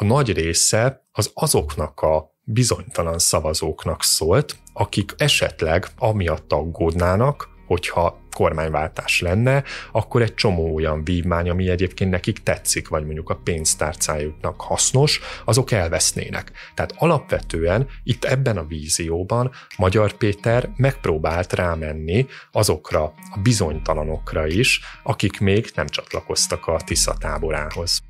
a nagy része az azoknak a bizonytalan szavazóknak szólt, akik esetleg amiatt aggódnának, hogyha kormányváltás lenne, akkor egy csomó olyan vívmány, ami egyébként nekik tetszik, vagy mondjuk a pénztárcájuknak hasznos, azok elvesznének. Tehát alapvetően itt ebben a vízióban Magyar Péter megpróbált rámenni azokra a bizonytalanokra is, akik még nem csatlakoztak a Tisza táborához.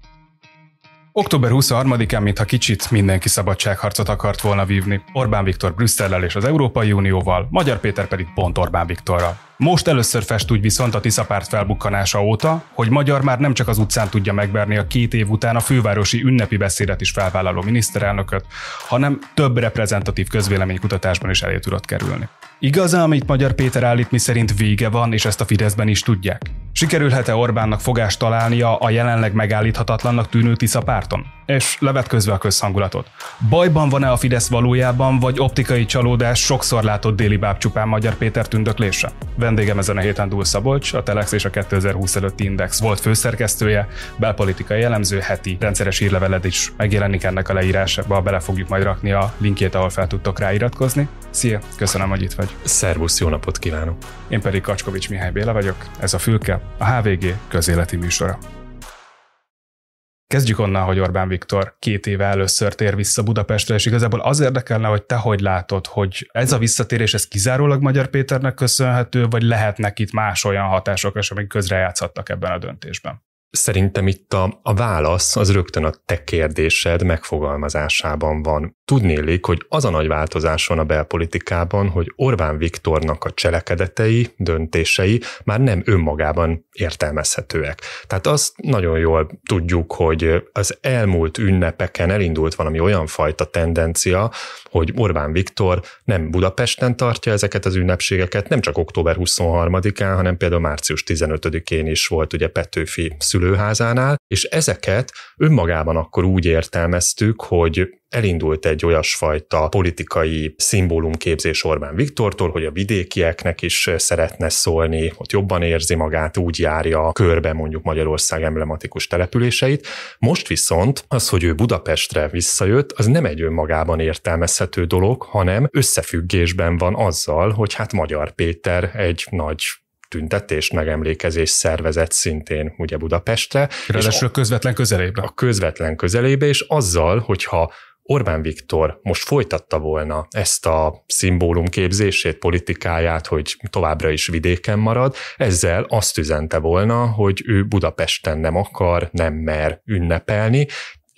Október 23-án, mintha kicsit mindenki szabadságharcot akart volna vívni. Orbán Viktor Brüsszellel és az Európai Unióval, Magyar Péter pedig pont Orbán Viktorral. Most először fest úgy viszont a Tiszapárt felbukkanása óta, hogy magyar már nem csak az utcán tudja megverni a két év után a fővárosi ünnepi beszédet is felvállaló miniszterelnököt, hanem több reprezentatív közvéleménykutatásban is elé tudott kerülni. Igaz, amit Magyar Péter állít, mi szerint vége van, és ezt a Fideszben is tudják? Sikerülhet-e Orbánnak fogást találnia a jelenleg megállíthatatlannak tűnő Tisza párton? és levetközve a közhangulatot. Bajban van-e a Fidesz valójában, vagy optikai csalódás sokszor látott déli bábcsupán Magyar Péter tündöklése? Vendégem ezen a héten Dúl Szabolcs, a Telex és a 2020 előtti Index volt főszerkesztője, belpolitikai jellemző heti rendszeres írleveled is megjelenik ennek a leírásába, bele fogjuk majd rakni a linkjét, ahol fel tudtok ráiratkozni. Szia, köszönöm, hogy itt vagy. Szervusz, jó napot kívánok! Én pedig Kacskovics Mihály Béla vagyok, ez a Fülke, a HVG közéleti műsora. Kezdjük onnan, hogy Orbán Viktor két éve először tér vissza Budapestre, és igazából az érdekelne, hogy te hogy látod, hogy ez a visszatérés, ez kizárólag Magyar Péternek köszönhető, vagy lehetnek itt más olyan hatások, és amik közrejátszhattak ebben a döntésben? Szerintem itt a, a válasz az rögtön a te kérdésed megfogalmazásában van. Tudnélik, hogy az a nagy változás van a belpolitikában, hogy Orbán Viktornak a cselekedetei, döntései már nem önmagában értelmezhetőek. Tehát azt nagyon jól tudjuk, hogy az elmúlt ünnepeken elindult valami olyan fajta tendencia, hogy Orbán Viktor nem Budapesten tartja ezeket az ünnepségeket, nem csak október 23-án, hanem például március 15-én is volt ugye Petőfi szülőházánál, és ezeket önmagában akkor úgy értelmeztük, hogy elindult egy olyasfajta politikai szimbólumképzés Orbán Viktortól, hogy a vidékieknek is szeretne szólni, ott jobban érzi magát, úgy járja a körbe mondjuk Magyarország emblematikus településeit. Most viszont az, hogy ő Budapestre visszajött, az nem egy önmagában értelmezhető dolog, hanem összefüggésben van azzal, hogy hát Magyar Péter egy nagy tüntetés, megemlékezés szervezett szintén ugye Budapestre. Ráadásul a közvetlen közelébe. A közvetlen közelébe, és azzal, hogyha Orbán Viktor most folytatta volna ezt a szimbólumképzését, politikáját, hogy továbbra is vidéken marad, ezzel azt üzente volna, hogy ő Budapesten nem akar, nem mer ünnepelni,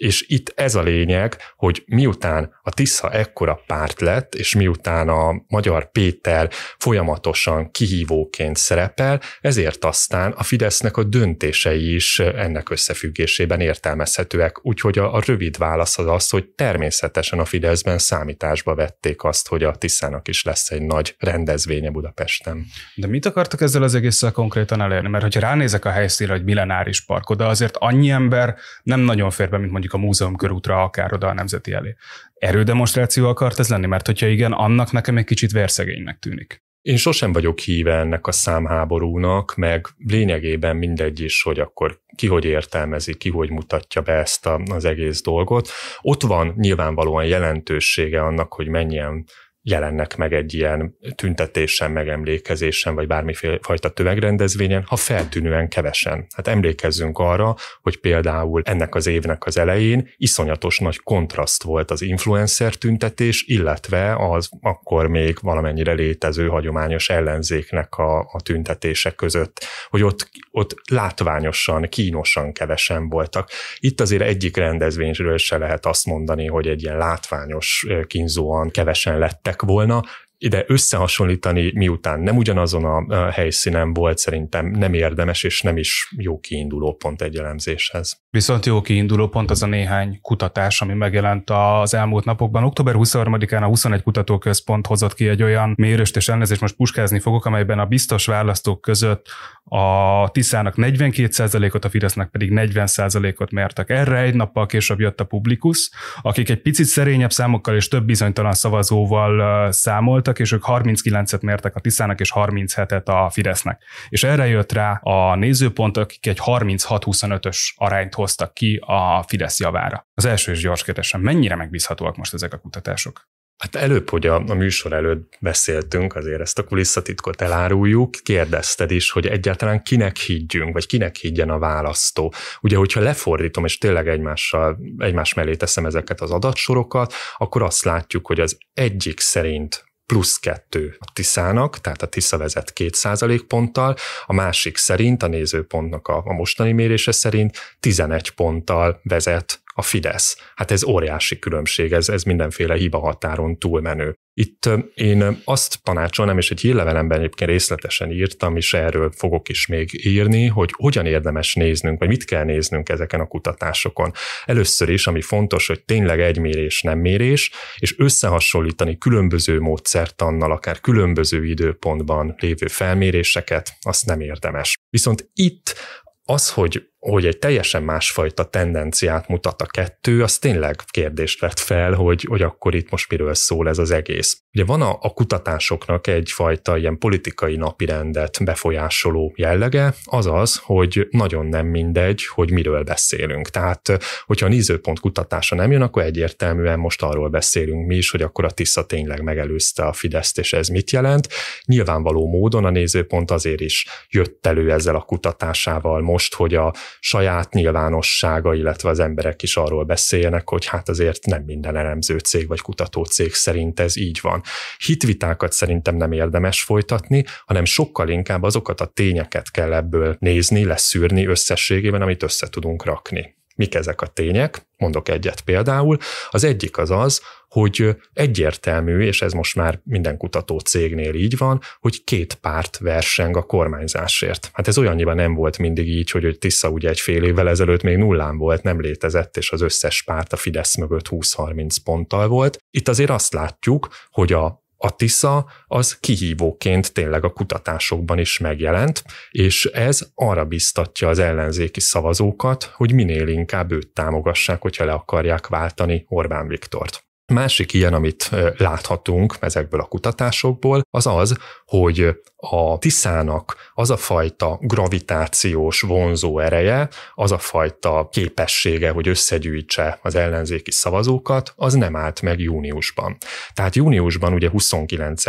és itt ez a lényeg, hogy miután a Tisza ekkora párt lett, és miután a Magyar Péter folyamatosan kihívóként szerepel, ezért aztán a Fidesznek a döntései is ennek összefüggésében értelmezhetőek. Úgyhogy a, a rövid válasz az az, hogy természetesen a Fideszben számításba vették azt, hogy a Tiszának is lesz egy nagy rendezvénye Budapesten. De mit akartak ezzel az egésszel konkrétan elérni? Mert hogyha ránézek a helyszínre, hogy millenáris park, oda azért annyi ember nem nagyon fér be, mint mondjuk mondjuk a múzeum körútra, akár oda a nemzeti elé. Erődemonstráció akart ez lenni, mert hogyha igen, annak nekem egy kicsit verszegénynek tűnik. Én sosem vagyok híve ennek a számháborúnak, meg lényegében mindegy is, hogy akkor ki hogy értelmezi, ki hogy mutatja be ezt a, az egész dolgot. Ott van nyilvánvalóan jelentősége annak, hogy mennyien jelennek meg egy ilyen tüntetésen, megemlékezésen, vagy bármiféle fajta tömegrendezvényen, ha feltűnően kevesen. Hát emlékezzünk arra, hogy például ennek az évnek az elején iszonyatos nagy kontraszt volt az influencer tüntetés, illetve az akkor még valamennyire létező hagyományos ellenzéknek a, a tüntetések között, hogy ott, ott látványosan, kínosan kevesen voltak. Itt azért egyik rendezvényről se lehet azt mondani, hogy egy ilyen látványos, eh, kínzóan kevesen lett. tak volna ide összehasonlítani, miután nem ugyanazon a helyszínen volt, szerintem nem érdemes, és nem is jó kiinduló pont egy elemzéshez. Viszont jó kiinduló pont az a néhány kutatás, ami megjelent az elmúlt napokban. Október 23-án a 21 Kutatóközpont hozott ki egy olyan mérőst, és elnézést most puskázni fogok, amelyben a biztos választók között a Tiszának 42%-ot, a Fidesznek pedig 40%-ot mértek. Erre egy nappal később jött a publikus, akik egy picit szerényebb számokkal és több bizonytalan szavazóval számoltak, voltak, és ők 39-et mértek a Tiszának, és 37-et a Fidesznek. És erre jött rá a nézőpont, akik egy 36-25-ös arányt hoztak ki a Fidesz javára. Az első és gyors kérdésem, mennyire megbízhatóak most ezek a kutatások? Hát előbb, hogy a, a műsor előtt beszéltünk, azért ezt a kulisszatitkot eláruljuk, kérdezted is, hogy egyáltalán kinek higgyünk, vagy kinek higgyen a választó. Ugye, hogyha lefordítom, és tényleg egymással, egymás mellé teszem ezeket az adatsorokat, akkor azt látjuk, hogy az egyik szerint plusz kettő a Tiszának, tehát a Tisza vezet százalék ponttal, a másik szerint, a nézőpontnak a, a mostani mérése szerint 11 ponttal vezet a Fidesz. Hát ez óriási különbség, ez, ez mindenféle hiba határon túlmenő. Itt én azt tanácsolnám, és egy hírlevelemben egyébként részletesen írtam, és erről fogok is még írni, hogy hogyan érdemes néznünk, vagy mit kell néznünk ezeken a kutatásokon. Először is, ami fontos, hogy tényleg egy mérés, nem mérés, és összehasonlítani különböző módszertannal, akár különböző időpontban lévő felméréseket, azt nem érdemes. Viszont itt az, hogy hogy egy teljesen másfajta tendenciát mutat a kettő, az tényleg kérdést vett fel, hogy, hogy akkor itt most miről szól ez az egész. Ugye van a, a kutatásoknak egyfajta ilyen politikai napirendet befolyásoló jellege, az az, hogy nagyon nem mindegy, hogy miről beszélünk. Tehát, hogyha a nézőpont kutatása nem jön, akkor egyértelműen most arról beszélünk mi is, hogy akkor a TISZA tényleg megelőzte a Fideszt, és ez mit jelent. Nyilvánvaló módon a nézőpont azért is jött elő ezzel a kutatásával most, hogy a saját nyilvánossága, illetve az emberek is arról beszélnek, hogy hát azért nem minden elemző cég vagy kutató cég szerint ez így van. Hitvitákat szerintem nem érdemes folytatni, hanem sokkal inkább azokat a tényeket kell ebből nézni, leszűrni összességében, amit össze tudunk rakni. Mik ezek a tények? Mondok egyet például. Az egyik az az, hogy egyértelmű, és ez most már minden kutató cégnél így van, hogy két párt verseng a kormányzásért. Hát ez olyannyiban nem volt mindig így, hogy, hogy Tisza ugye egy fél évvel ezelőtt még nullán volt, nem létezett, és az összes párt a Fidesz mögött 20-30 ponttal volt. Itt azért azt látjuk, hogy a a TISZA az kihívóként tényleg a kutatásokban is megjelent, és ez arra biztatja az ellenzéki szavazókat, hogy minél inkább őt támogassák, hogyha le akarják váltani Orbán Viktort. Másik ilyen, amit láthatunk ezekből a kutatásokból, az az, hogy a Tiszának az a fajta gravitációs vonzó ereje, az a fajta képessége, hogy összegyűjtse az ellenzéki szavazókat, az nem állt meg júniusban. Tehát júniusban ugye 29,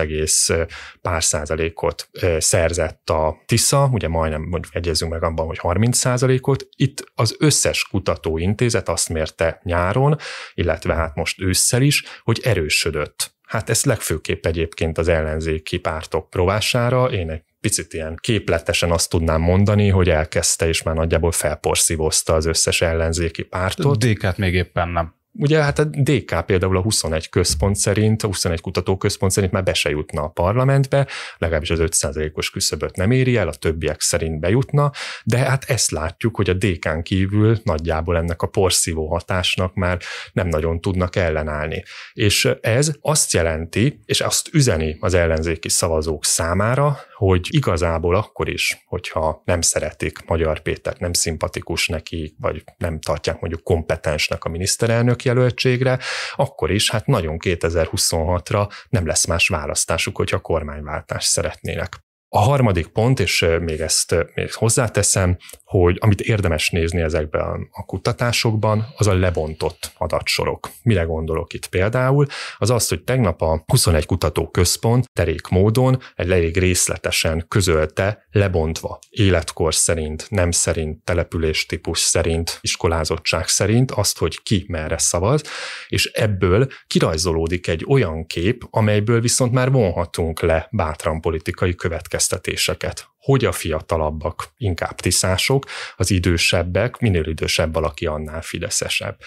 pár százalékot szerzett a Tisza, ugye majdnem mondjuk egyezünk meg abban, hogy 30 százalékot. Itt az összes kutatóintézet azt mérte nyáron, illetve hát most ősszel is, is, hogy erősödött. Hát ezt legfőképp egyébként az ellenzéki pártok rovására, én egy picit ilyen képletesen azt tudnám mondani, hogy elkezdte és már nagyjából felporszívozta az összes ellenzéki pártot. DK-t még éppen nem. Ugye hát a DK például a 21 központ szerint, a 21 kutatóközpont szerint már be se jutna a parlamentbe, legalábbis az 5%-os küszöböt nem éri el, a többiek szerint bejutna, de hát ezt látjuk, hogy a DK-n kívül nagyjából ennek a porszívó hatásnak már nem nagyon tudnak ellenállni. És ez azt jelenti, és azt üzeni az ellenzéki szavazók számára, hogy igazából akkor is, hogyha nem szeretik Magyar Pétert, nem szimpatikus neki, vagy nem tartják mondjuk kompetensnek a miniszterelnök, elnök jelöltségre, akkor is hát nagyon 2026-ra nem lesz más választásuk, hogyha kormányváltást szeretnének. A harmadik pont, és még ezt még hozzáteszem, hogy amit érdemes nézni ezekben a kutatásokban, az a lebontott adatsorok. Mire gondolok itt például? Az az, hogy tegnap a 21 kutató központ terék módon egy elég részletesen közölte, lebontva életkor szerint, nem szerint, település típus szerint, iskolázottság szerint azt, hogy ki merre szavaz, és ebből kirajzolódik egy olyan kép, amelyből viszont már vonhatunk le bátran politikai következtetéseket következtetéseket, hogy a fiatalabbak inkább tiszások, az idősebbek, minél idősebb valaki, annál fideszesebb.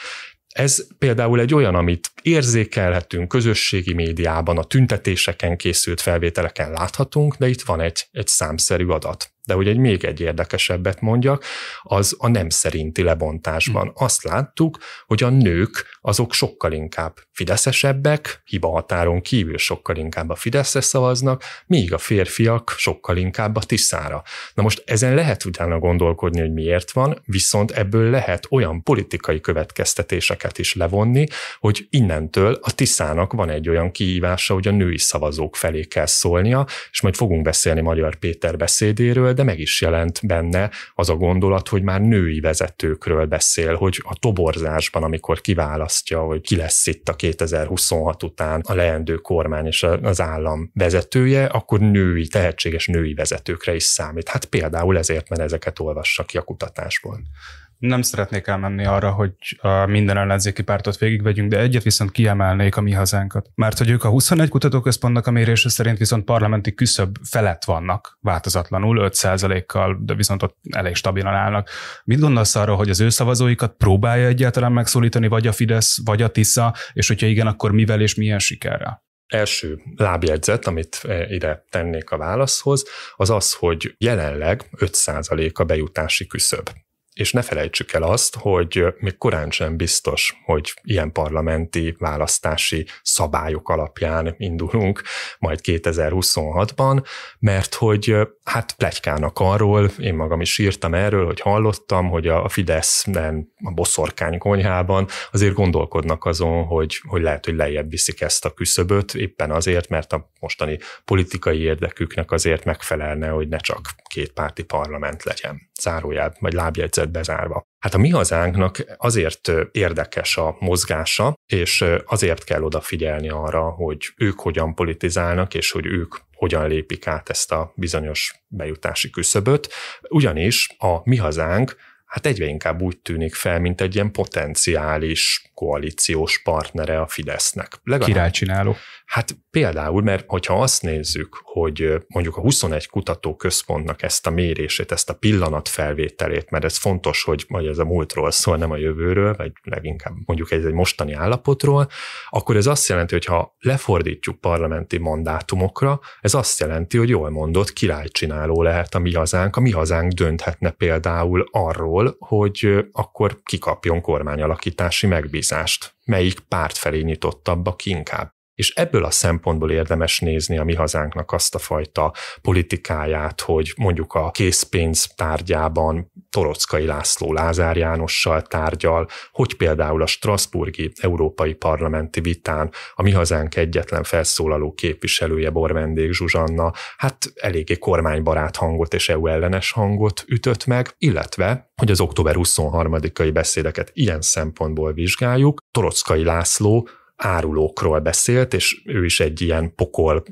Ez például egy olyan, amit érzékelhetünk közösségi médiában, a tüntetéseken készült felvételeken láthatunk, de itt van egy, egy számszerű adat. De hogy egy még egy érdekesebbet mondjak, az a nem szerinti lebontásban. Hm. Azt láttuk, hogy a nők azok sokkal inkább fideszesebbek, hiba határon kívül sokkal inkább a Fideszre szavaznak, míg a férfiak sokkal inkább a Tiszára. Na most ezen lehet utána gondolkodni, hogy miért van, viszont ebből lehet olyan politikai következtetéseket is levonni, hogy innentől a Tiszának van egy olyan kihívása, hogy a női szavazók felé kell szólnia, és majd fogunk beszélni Magyar Péter beszédéről, de meg is jelent benne az a gondolat, hogy már női vezetőkről beszél, hogy a toborzásban, amikor kiválasztja, hogy ki lesz itt a 2026 után a leendő kormány és az állam vezetője, akkor női, tehetséges női vezetőkre is számít. Hát például ezért, mert ezeket olvassa ki a kutatásból nem szeretnék elmenni arra, hogy a minden ellenzéki pártot végigvegyünk, de egyet viszont kiemelnék a mi hazánkat. Mert hogy ők a 21 kutatóközpontnak a mérése szerint viszont parlamenti küszöbb felett vannak változatlanul, 5%-kal, de viszont ott elég stabilan állnak. Mit gondolsz arra, hogy az ő szavazóikat próbálja egyáltalán megszólítani, vagy a Fidesz, vagy a TISZA, és hogyha igen, akkor mivel és milyen sikerrel? első lábjegyzet, amit e, ide tennék a válaszhoz, az az, hogy jelenleg 5% a bejutási küszöb. És ne felejtsük el azt, hogy még korán sem biztos, hogy ilyen parlamenti választási szabályok alapján indulunk majd 2026-ban, mert hogy hát plegykának arról, én magam is írtam erről, hogy hallottam, hogy a Fidesz nem a boszorkány konyhában azért gondolkodnak azon, hogy, hogy lehet, hogy lejjebb viszik ezt a küszöböt, éppen azért, mert a mostani politikai érdeküknek azért megfelelne, hogy ne csak kétpárti parlament legyen zárójel, vagy lábjegyzet bezárva. Hát a mi hazánknak azért érdekes a mozgása, és azért kell odafigyelni arra, hogy ők hogyan politizálnak, és hogy ők hogyan lépik át ezt a bizonyos bejutási küszöböt, ugyanis a mi hazánk hát egyre inkább úgy tűnik fel, mint egy ilyen potenciális koalíciós partnere a Fidesznek. Legalább. Királycsináló. Hát például, mert hogyha azt nézzük, hogy mondjuk a 21 kutatóközpontnak ezt a mérését, ezt a pillanatfelvételét, mert ez fontos, hogy, majd ez a múltról szól, nem a jövőről, vagy leginkább mondjuk ez egy mostani állapotról, akkor ez azt jelenti, hogy ha lefordítjuk parlamenti mandátumokra, ez azt jelenti, hogy jól mondott, királycsináló lehet a mi hazánk, a mi hazánk dönthetne például arról, hogy akkor kikapjon kormányalakítási megbízást megosztást, melyik párt felé nyitottabbak inkább. És ebből a szempontból érdemes nézni a mi hazánknak azt a fajta politikáját, hogy mondjuk a készpénz tárgyában Torockai László Lázár Jánossal tárgyal, hogy például a Strasburgi Európai Parlamenti vitán a Mi Hazánk egyetlen felszólaló képviselője Borvendék Zsuzsanna, hát eléggé kormánybarát hangot és EU ellenes hangot ütött meg, illetve, hogy az október 23-ai beszédeket ilyen szempontból vizsgáljuk, Torockai László árulókról beszélt, és ő is egy ilyen pokol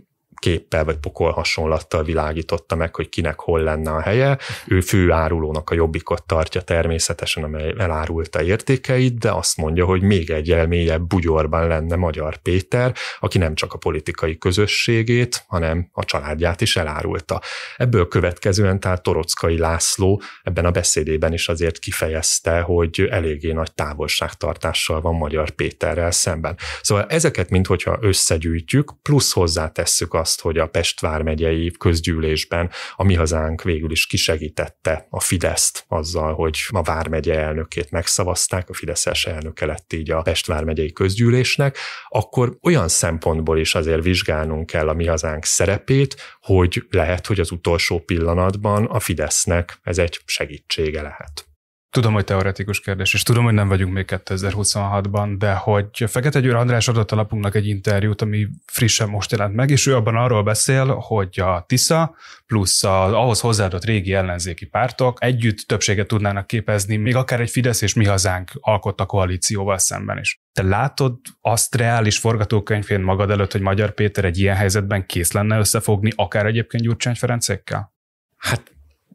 képpel vagy pokol hasonlattal világította meg, hogy kinek hol lenne a helye. Ő főárulónak a jobbikot tartja természetesen, amely elárulta értékeit, de azt mondja, hogy még egy elmélyebb bugyorban lenne Magyar Péter, aki nem csak a politikai közösségét, hanem a családját is elárulta. Ebből következően tehát Torockai László ebben a beszédében is azért kifejezte, hogy eléggé nagy távolságtartással van Magyar Péterrel szemben. Szóval ezeket, mint hogyha összegyűjtjük, plusz hozzátesszük azt, azt, hogy a Pest vármegyei közgyűlésben a mi hazánk végül is kisegítette a Fideszt azzal, hogy a vármegye elnökét megszavazták, a Fideszes elnöke lett így a Pest vármegyei közgyűlésnek, akkor olyan szempontból is azért vizsgálnunk kell a mi hazánk szerepét, hogy lehet, hogy az utolsó pillanatban a Fidesznek ez egy segítsége lehet. Tudom, hogy teoretikus kérdés, és tudom, hogy nem vagyunk még 2026-ban, de hogy Fekete Győr András adott a lapunknak egy interjút, ami frissen most jelent meg, és ő abban arról beszél, hogy a TISZA plusz az ahhoz hozzáadott régi ellenzéki pártok együtt többséget tudnának képezni, még akár egy Fidesz és Mi Hazánk alkotta koalícióval szemben is. Te látod azt reális forgatókönyvén magad előtt, hogy Magyar Péter egy ilyen helyzetben kész lenne összefogni, akár egyébként Gyurcsány Ferencékkel? Hát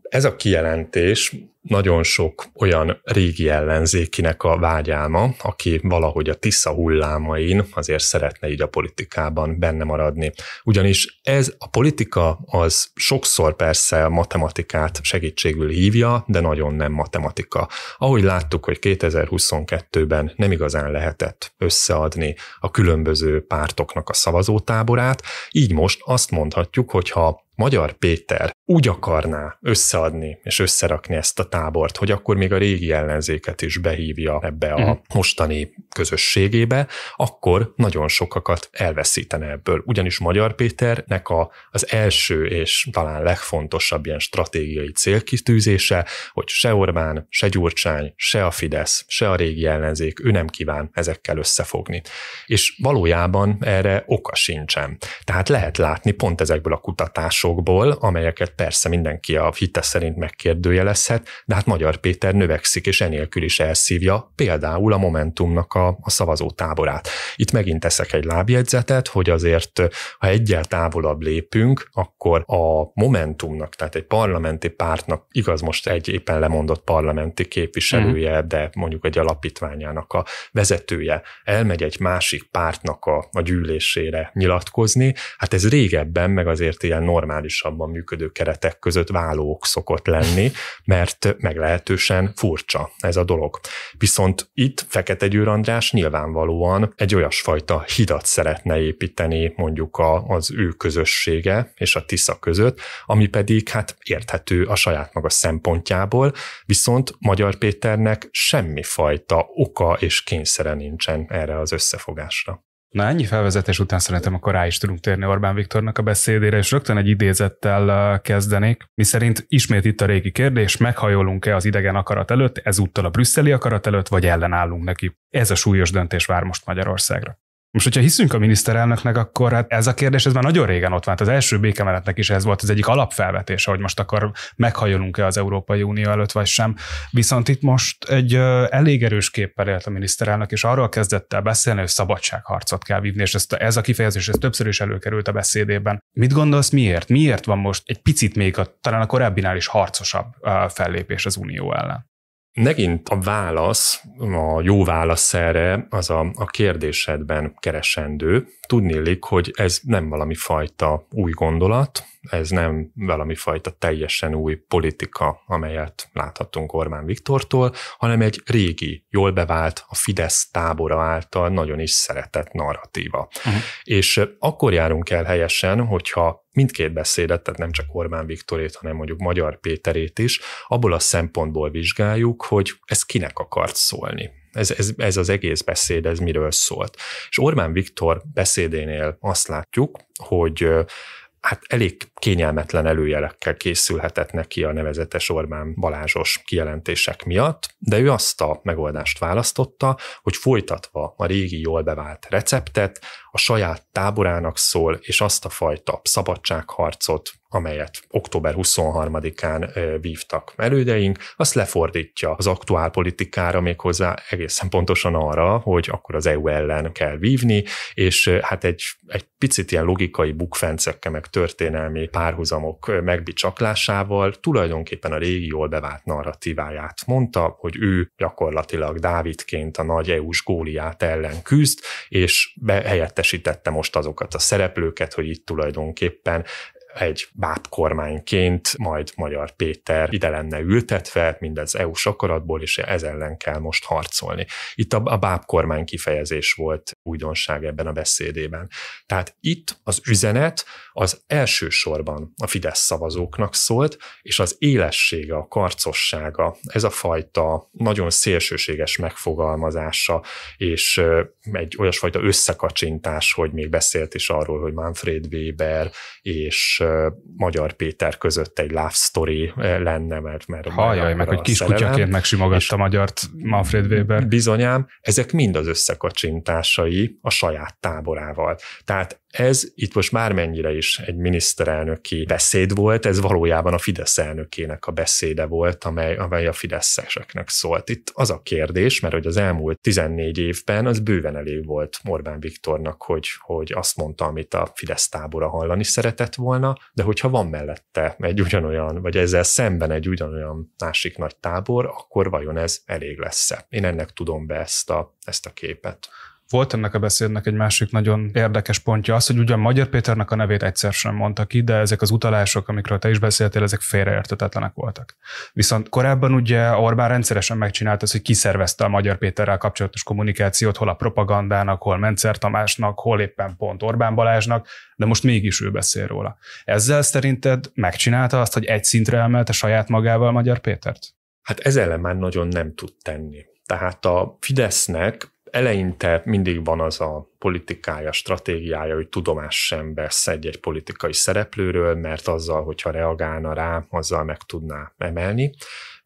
ez a kijelentés nagyon sok olyan régi ellenzékinek a vágyáma, aki valahogy a Tisza hullámain azért szeretne így a politikában benne maradni. Ugyanis ez a politika az sokszor persze a matematikát segítségül hívja, de nagyon nem matematika. Ahogy láttuk, hogy 2022-ben nem igazán lehetett összeadni a különböző pártoknak a szavazótáborát, így most azt mondhatjuk, hogy ha Magyar Péter úgy akarná összeadni és összerakni ezt a tábort, hogy akkor még a régi ellenzéket is behívja ebbe a mhm. mostani közösségébe, akkor nagyon sokakat elveszítene ebből. Ugyanis Magyar Péternek a, az első és talán legfontosabb ilyen stratégiai célkitűzése, hogy se Orbán, se Gyurcsány, se a Fidesz, se a régi ellenzék, ő nem kíván ezekkel összefogni. És valójában erre oka sincsen. Tehát lehet látni pont ezekből a kutatásokból, amelyeket persze mindenki a hite szerint megkérdőjelezhet, de hát Magyar Péter növekszik, és enélkül is elszívja például a Momentumnak a, a szavazótáborát. Itt megint teszek egy lábjegyzetet, hogy azért, ha egyel távolabb lépünk, akkor a Momentumnak, tehát egy parlamenti pártnak, igaz most egy éppen lemondott parlamenti képviselője, mm. de mondjuk egy alapítványának a vezetője elmegy egy másik pártnak a, a gyűlésére nyilatkozni, hát ez régebben, meg azért ilyen normálisabban működő keretek között válók szokott lenni, mert meglehetősen furcsa ez a dolog. Viszont itt Fekete Győr András nyilvánvalóan egy olyasfajta hidat szeretne építeni mondjuk a, az ő közössége és a Tisza között, ami pedig hát érthető a saját maga szempontjából, viszont Magyar Péternek semmifajta oka és kényszere nincsen erre az összefogásra. Na, ennyi felvezetés után szerintem akkor rá is tudunk térni Orbán Viktornak a beszédére, és rögtön egy idézettel uh, kezdenék, miszerint ismét itt a régi kérdés, meghajolunk-e az idegen akarat előtt, ezúttal a brüsszeli akarat előtt, vagy ellenállunk neki. Ez a súlyos döntés vár most Magyarországra. Most, hogyha hiszünk a miniszterelnöknek, akkor hát ez a kérdés, ez már nagyon régen ott volt. Hát az első békemenetnek is ez volt az egyik alapfelvetése, hogy most akkor meghajolunk-e az Európai Unió előtt, vagy sem. Viszont itt most egy elég erős képpel élt a miniszterelnök, és arról kezdett el beszélni, hogy szabadságharcot kell vívni, és ezt, ez a kifejezés ez többször is előkerült a beszédében. Mit gondolsz, miért? Miért van most egy picit még a, talán a korábbinál is harcosabb fellépés az Unió ellen? megint a válasz, a jó válasz erre az a, a kérdésedben keresendő, tudnélik, hogy ez nem valami fajta új gondolat, ez nem valami fajta teljesen új politika, amelyet láthatunk Orbán Viktortól, hanem egy régi, jól bevált, a Fidesz tábora által nagyon is szeretett narratíva. Uh-huh. És akkor járunk el helyesen, hogyha mindkét beszédet, tehát nem csak Orbán Viktorét, hanem mondjuk Magyar Péterét is, abból a szempontból vizsgáljuk, hogy ez kinek akart szólni ez, ez, ez az egész beszéd, ez miről szólt. És Orbán Viktor beszédénél azt látjuk, hogy hát elég kényelmetlen előjelekkel készülhetett neki a nevezetes Orbán Balázsos kijelentések miatt, de ő azt a megoldást választotta, hogy folytatva a régi jól bevált receptet, a saját táborának szól, és azt a fajta szabadságharcot, amelyet október 23-án vívtak elődeink, azt lefordítja az aktuál politikára méghozzá egészen pontosan arra, hogy akkor az EU ellen kell vívni, és hát egy, egy picit ilyen logikai bukfencekkel, meg történelmi párhuzamok megbicsaklásával tulajdonképpen a régi jól bevált narratíváját mondta, hogy ő gyakorlatilag Dávidként a nagy EU-s góliát ellen küzd, és helyettesítette most azokat a szereplőket, hogy itt tulajdonképpen egy báb kormányként, majd Magyar Péter ide lenne ültetve, mindez EU-s akaratból, és ez ellen kell most harcolni. Itt a, báb kormány kifejezés volt újdonság ebben a beszédében. Tehát itt az üzenet az elsősorban a Fidesz szavazóknak szólt, és az élessége, a karcossága, ez a fajta nagyon szélsőséges megfogalmazása, és egy olyasfajta összekacsintás, hogy még beszélt is arról, hogy Manfred Weber és Magyar Péter között egy love story lenne, mert... mert Hajaj, meg hogy kiskutyaként megsimogatta a magyart Manfred Weber. Bizonyám, ezek mind az összekacsintásai a saját táborával. Tehát ez itt most már mennyire is egy miniszterelnöki beszéd volt, ez valójában a Fidesz elnökének a beszéde volt, amely, amely a fideszeseknek szólt. Itt az a kérdés, mert hogy az elmúlt 14 évben az bőven elég volt Orbán Viktornak, hogy, hogy azt mondta, amit a Fidesz tábora hallani szeretett volna, de hogyha van mellette egy ugyanolyan, vagy ezzel szemben egy ugyanolyan másik nagy tábor, akkor vajon ez elég lesz-e? Én ennek tudom be ezt a, ezt a képet. Volt ennek a beszédnek egy másik nagyon érdekes pontja az, hogy ugyan Magyar Péternek a nevét egyszer sem mondta ki, de ezek az utalások, amikről te is beszéltél, ezek félreértetetlenek voltak. Viszont korábban ugye Orbán rendszeresen megcsinálta azt, hogy kiszervezte a Magyar Péterrel kapcsolatos kommunikációt, hol a propagandának, hol Mencer Tamásnak, hol éppen pont Orbán Balázsnak, de most mégis ő beszél róla. Ezzel szerinted megcsinálta azt, hogy egy szintre emelte saját magával Magyar Pétert? Hát ellen már nagyon nem tud tenni. Tehát a Fidesznek eleinte mindig van az a politikája, stratégiája, hogy tudomás sem vesz egy, egy politikai szereplőről, mert azzal, hogyha reagálna rá, azzal meg tudná emelni.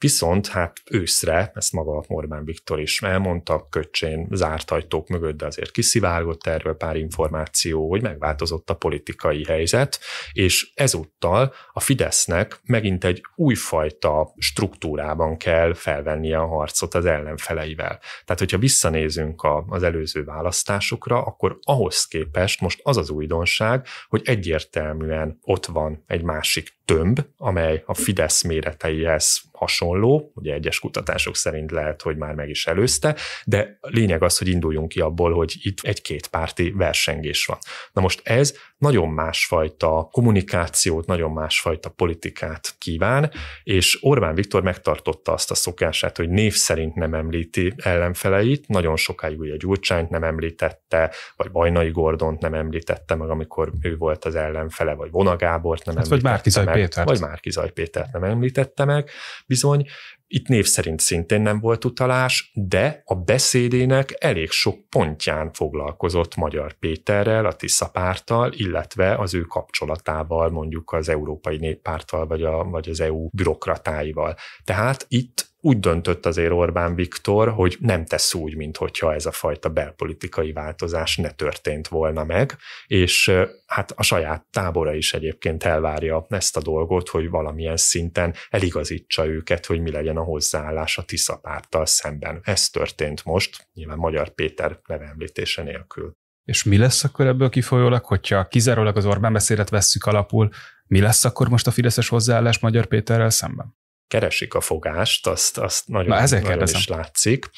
Viszont hát őszre, ezt maga Orbán Viktor is elmondta, köcsén zárt ajtók mögött, de azért kiszivárgott erről pár információ, hogy megváltozott a politikai helyzet, és ezúttal a Fidesznek megint egy újfajta struktúrában kell felvennie a harcot az ellenfeleivel. Tehát, hogyha visszanézünk a, az előző választásokra, akkor ahhoz képest most az az újdonság, hogy egyértelműen ott van egy másik tömb, amely a Fidesz méreteihez hasonló, ugye egyes kutatások szerint lehet, hogy már meg is előzte, de lényeg az, hogy induljunk ki abból, hogy itt egy-két párti versengés van. Na most ez nagyon másfajta kommunikációt, nagyon másfajta politikát kíván, és Orbán Viktor megtartotta azt a szokását, hogy név szerint nem említi ellenfeleit, nagyon sokáig ugye Gyurcsányt nem említette, vagy Bajnai Gordont nem említette meg, amikor ő volt az ellenfele, vagy Vonagábort nem hát, említette vagy Márkizaj meg, Pétert. vagy Márkizaj Pétert nem említette meg, bizony, itt név szerint szintén nem volt utalás, de a beszédének elég sok pontján foglalkozott Magyar Péterrel, a Tisza párttal, illetve az ő kapcsolatával mondjuk az Európai Néppárttal vagy, a, vagy az EU bürokratáival. Tehát itt úgy döntött azért Orbán Viktor, hogy nem tesz úgy, mint hogyha ez a fajta belpolitikai változás ne történt volna meg, és hát a saját tábora is egyébként elvárja ezt a dolgot, hogy valamilyen szinten eligazítsa őket, hogy mi legyen a hozzáállás a Tisza párttal szemben. Ez történt most, nyilván Magyar Péter neve említése nélkül. És mi lesz akkor ebből kifolyólag, hogyha kizárólag az Orbán beszédet vesszük alapul, mi lesz akkor most a fideszes hozzáállás Magyar Péterrel szemben? keresik a fogást, azt, azt nagyon, Na, nagyon kérdezem. is látszik,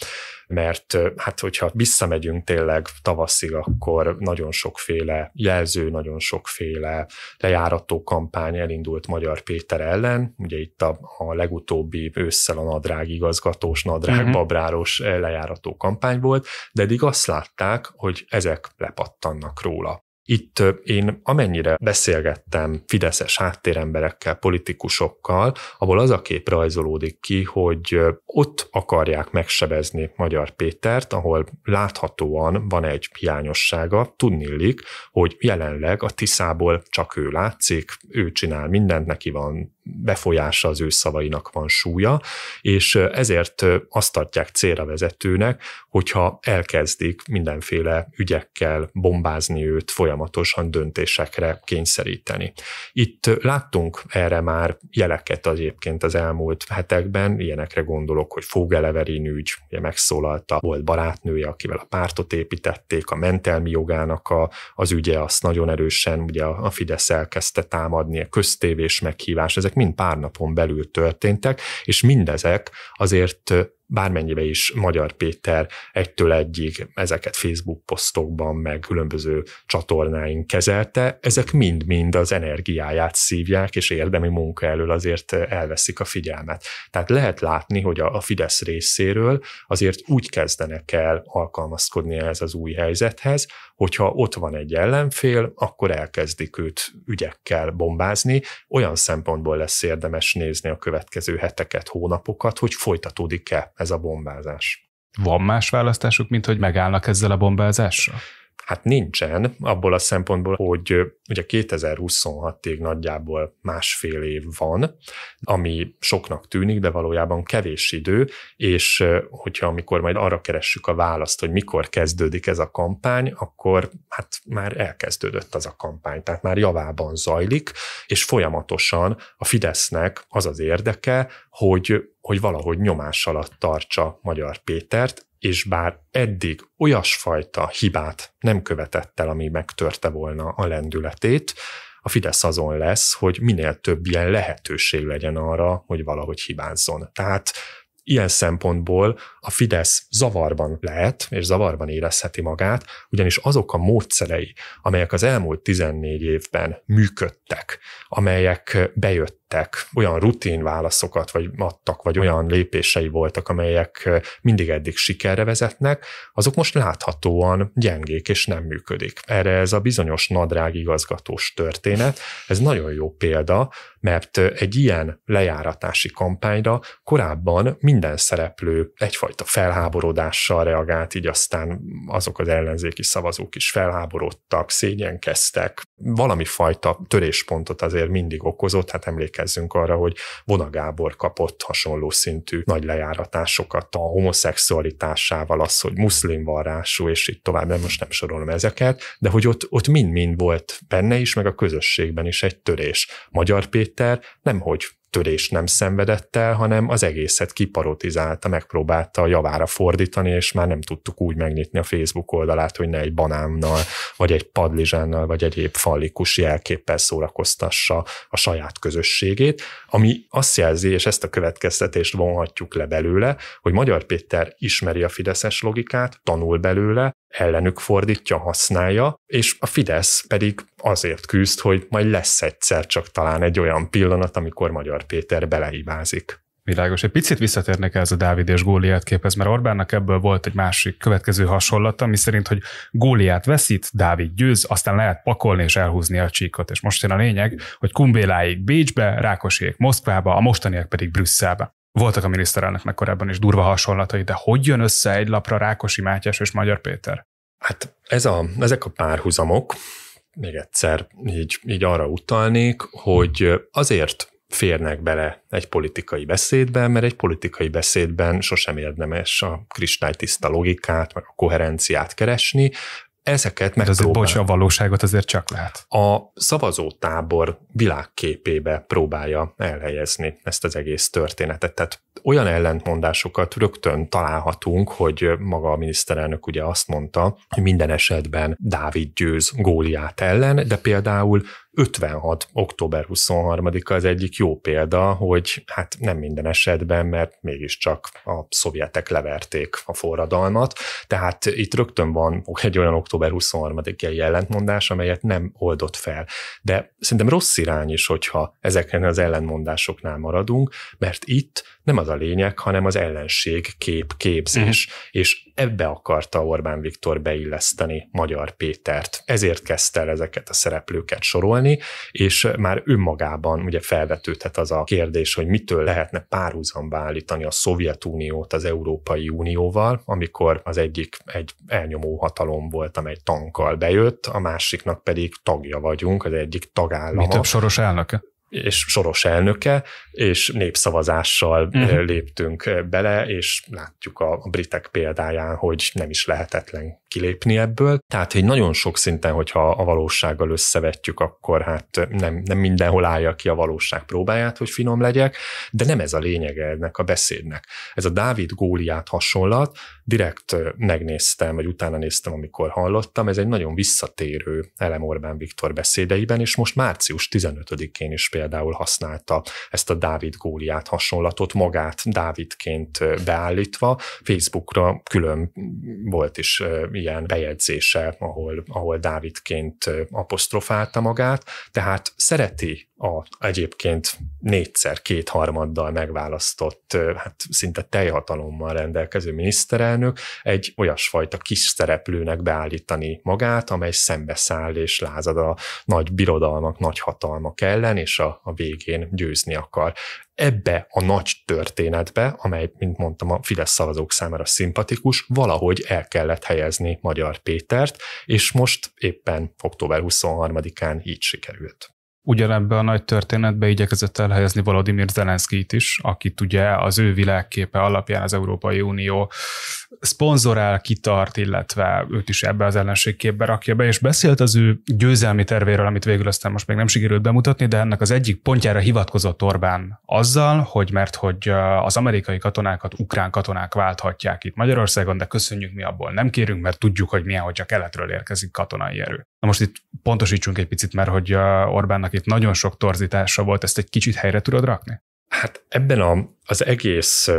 mert hát hogyha visszamegyünk tényleg tavaszig, akkor nagyon sokféle jelző, nagyon sokféle lejárató kampány elindult Magyar Péter ellen, ugye itt a, a legutóbbi ősszel a nadrág igazgatós, nadrág uh-huh. babráros eh, lejárató kampány volt, de eddig azt látták, hogy ezek lepattannak róla. Itt én amennyire beszélgettem fideszes háttéremberekkel, politikusokkal, abból az a kép rajzolódik ki, hogy ott akarják megsebezni Magyar Pétert, ahol láthatóan van egy hiányossága, tudnillik, hogy jelenleg a Tiszából csak ő látszik, ő csinál mindent, neki van befolyása az ő szavainak van súlya, és ezért azt tartják célra vezetőnek, hogyha elkezdik mindenféle ügyekkel bombázni őt, folyamatosan döntésekre kényszeríteni. Itt láttunk erre már jeleket egyébként az elmúlt hetekben, ilyenekre gondolok, hogy Fogeleverin ügy, ugye megszólalta, volt barátnője, akivel a pártot építették, a mentelmi jogának a, az ügye, azt nagyon erősen ugye a Fidesz elkezdte támadni, a köztévés meghívás, ezek ezek mind pár napon belül történtek, és mindezek azért bármennyibe is Magyar Péter egytől egyig ezeket Facebook posztokban, meg különböző csatornáin kezelte, ezek mind-mind az energiáját szívják, és érdemi munka elől azért elveszik a figyelmet. Tehát lehet látni, hogy a Fidesz részéről azért úgy kezdenek el alkalmazkodni ez az új helyzethez, hogyha ott van egy ellenfél, akkor elkezdik őt ügyekkel bombázni. Olyan szempontból lesz érdemes nézni a következő heteket, hónapokat, hogy folytatódik-e ez a bombázás. Van más választásuk, mint hogy megállnak ezzel a bombázással? Hát nincsen, abból a szempontból, hogy ugye 2026-ig nagyjából másfél év van, ami soknak tűnik, de valójában kevés idő, és hogyha amikor majd arra keressük a választ, hogy mikor kezdődik ez a kampány, akkor hát már elkezdődött az a kampány, tehát már javában zajlik, és folyamatosan a Fidesznek az az érdeke, hogy hogy valahogy nyomás alatt tartsa Magyar Pétert, és bár eddig olyasfajta hibát nem követett el, ami megtörte volna a lendületét, a Fidesz azon lesz, hogy minél több ilyen lehetőség legyen arra, hogy valahogy hibázzon. Tehát ilyen szempontból a Fidesz zavarban lehet, és zavarban érezheti magát, ugyanis azok a módszerei, amelyek az elmúlt 14 évben működtek, amelyek bejöttek, tettek, olyan rutin válaszokat vagy adtak, vagy olyan lépései voltak, amelyek mindig eddig sikerre vezetnek, azok most láthatóan gyengék és nem működik. Erre ez a bizonyos nadrág igazgatós történet, ez nagyon jó példa, mert egy ilyen lejáratási kampányra korábban minden szereplő egyfajta felháborodással reagált, így aztán azok az ellenzéki szavazók is felháborodtak, szégyenkeztek, valami fajta töréspontot azért mindig okozott, hát emlékeztek emlékezzünk arra, hogy Vona Gábor kapott hasonló szintű nagy lejáratásokat a homoszexualitásával, az, hogy muszlim varrású, és így tovább, nem most nem sorolom ezeket, de hogy ott, ott mind-mind volt benne is, meg a közösségben is egy törés. Magyar Péter nemhogy törés nem szenvedett el, hanem az egészet kiparotizálta, megpróbálta a javára fordítani, és már nem tudtuk úgy megnyitni a Facebook oldalát, hogy ne egy banánnal, vagy egy padlizsánnal, vagy egyéb fallikus jelképpel szórakoztassa a saját közösségét, ami azt jelzi, és ezt a következtetést vonhatjuk le belőle, hogy Magyar Péter ismeri a fideszes logikát, tanul belőle, ellenük fordítja, használja, és a Fidesz pedig azért küzd, hogy majd lesz egyszer csak talán egy olyan pillanat, amikor Magyar Péter belehibázik. Világos. Egy picit visszatérnek ez a Dávid és Góliát képez, mert Orbánnak ebből volt egy másik következő hasonlata, ami szerint, hogy Góliát veszít, Dávid győz, aztán lehet pakolni és elhúzni a csíkot. És most jön a lényeg, hogy Kumbéláig Bécsbe, Rákosék Moszkvába, a mostaniak pedig Brüsszelbe. Voltak a miniszterelnöknek korábban is durva hasonlatai, de hogy jön össze egy lapra Rákosi Mátyás és Magyar Péter? Hát ez a, ezek a párhuzamok, még egyszer így, így arra utalnék, hogy azért férnek bele egy politikai beszédben, mert egy politikai beszédben sosem érdemes a kristálytiszta logikát, meg a koherenciát keresni, ezeket meg. Azért bocs, a valóságot azért csak lehet A szavazótábor világképébe próbálja elhelyezni ezt az egész történetet. Tehát olyan ellentmondásokat rögtön találhatunk, hogy maga a miniszterelnök ugye azt mondta, hogy minden esetben Dávid győz Góliát ellen, de például 56. október 23-a az egyik jó példa, hogy hát nem minden esetben, mert mégiscsak a szovjetek leverték a forradalmat, tehát itt rögtön van egy olyan október 23-i ellentmondás, amelyet nem oldott fel. De szerintem rossz irány is, hogyha ezeken az ellentmondásoknál maradunk, mert itt nem az a lényeg, hanem az ellenség kép, képzés, uh-huh. és ebbe akarta Orbán Viktor beilleszteni Magyar Pétert. Ezért kezdte el ezeket a szereplőket sorolni, és már önmagában ugye felvetődhet az a kérdés, hogy mitől lehetne párhuzamba állítani a Szovjetuniót az Európai Unióval, amikor az egyik egy elnyomó hatalom volt, amely tankkal bejött, a másiknak pedig tagja vagyunk, az egyik tagállama. Mi több soros elnöke? és soros elnöke, és népszavazással uh-huh. léptünk bele, és látjuk a, britek példáján, hogy nem is lehetetlen kilépni ebből. Tehát egy nagyon sok szinten, hogyha a valósággal összevetjük, akkor hát nem, nem mindenhol állja ki a valóság próbáját, hogy finom legyek, de nem ez a lényege ennek a beszédnek. Ez a Dávid Góliát hasonlat, direkt megnéztem, vagy utána néztem, amikor hallottam, ez egy nagyon visszatérő elem Orbán Viktor beszédeiben, és most március 15-én is például például használta ezt a Dávid Góliát hasonlatot, magát Dávidként beállítva. Facebookra külön volt is ilyen bejegyzése, ahol, ahol Dávidként apostrofálta magát, tehát szereti a egyébként négyszer kétharmaddal megválasztott, hát szinte teljhatalommal rendelkező miniszterelnök egy olyasfajta kis szereplőnek beállítani magát, amely szembeszáll és lázad a nagy birodalmak, nagy hatalmak ellen, és a, a végén győzni akar ebbe a nagy történetbe, amely, mint mondtam, a Fidesz szavazók számára szimpatikus, valahogy el kellett helyezni Magyar Pétert, és most éppen október 23-án így sikerült ugyanebben a nagy történetbe igyekezett elhelyezni Volodymyr Zelenszkijt is, akit ugye az ő világképe alapján az Európai Unió szponzorál, kitart, illetve őt is ebbe az ellenségképbe rakja be, és beszélt az ő győzelmi tervéről, amit végül aztán most még nem sikerült bemutatni, de ennek az egyik pontjára hivatkozott Orbán azzal, hogy mert hogy az amerikai katonákat ukrán katonák válthatják itt Magyarországon, de köszönjük mi abból nem kérünk, mert tudjuk, hogy milyen, hogyha keletről érkezik katonai erő. Na most itt pontosítsunk egy picit, mert hogy uh, Orbánnak itt nagyon sok torzítása volt, ezt egy kicsit helyre tudod rakni? Hát ebben a, az egész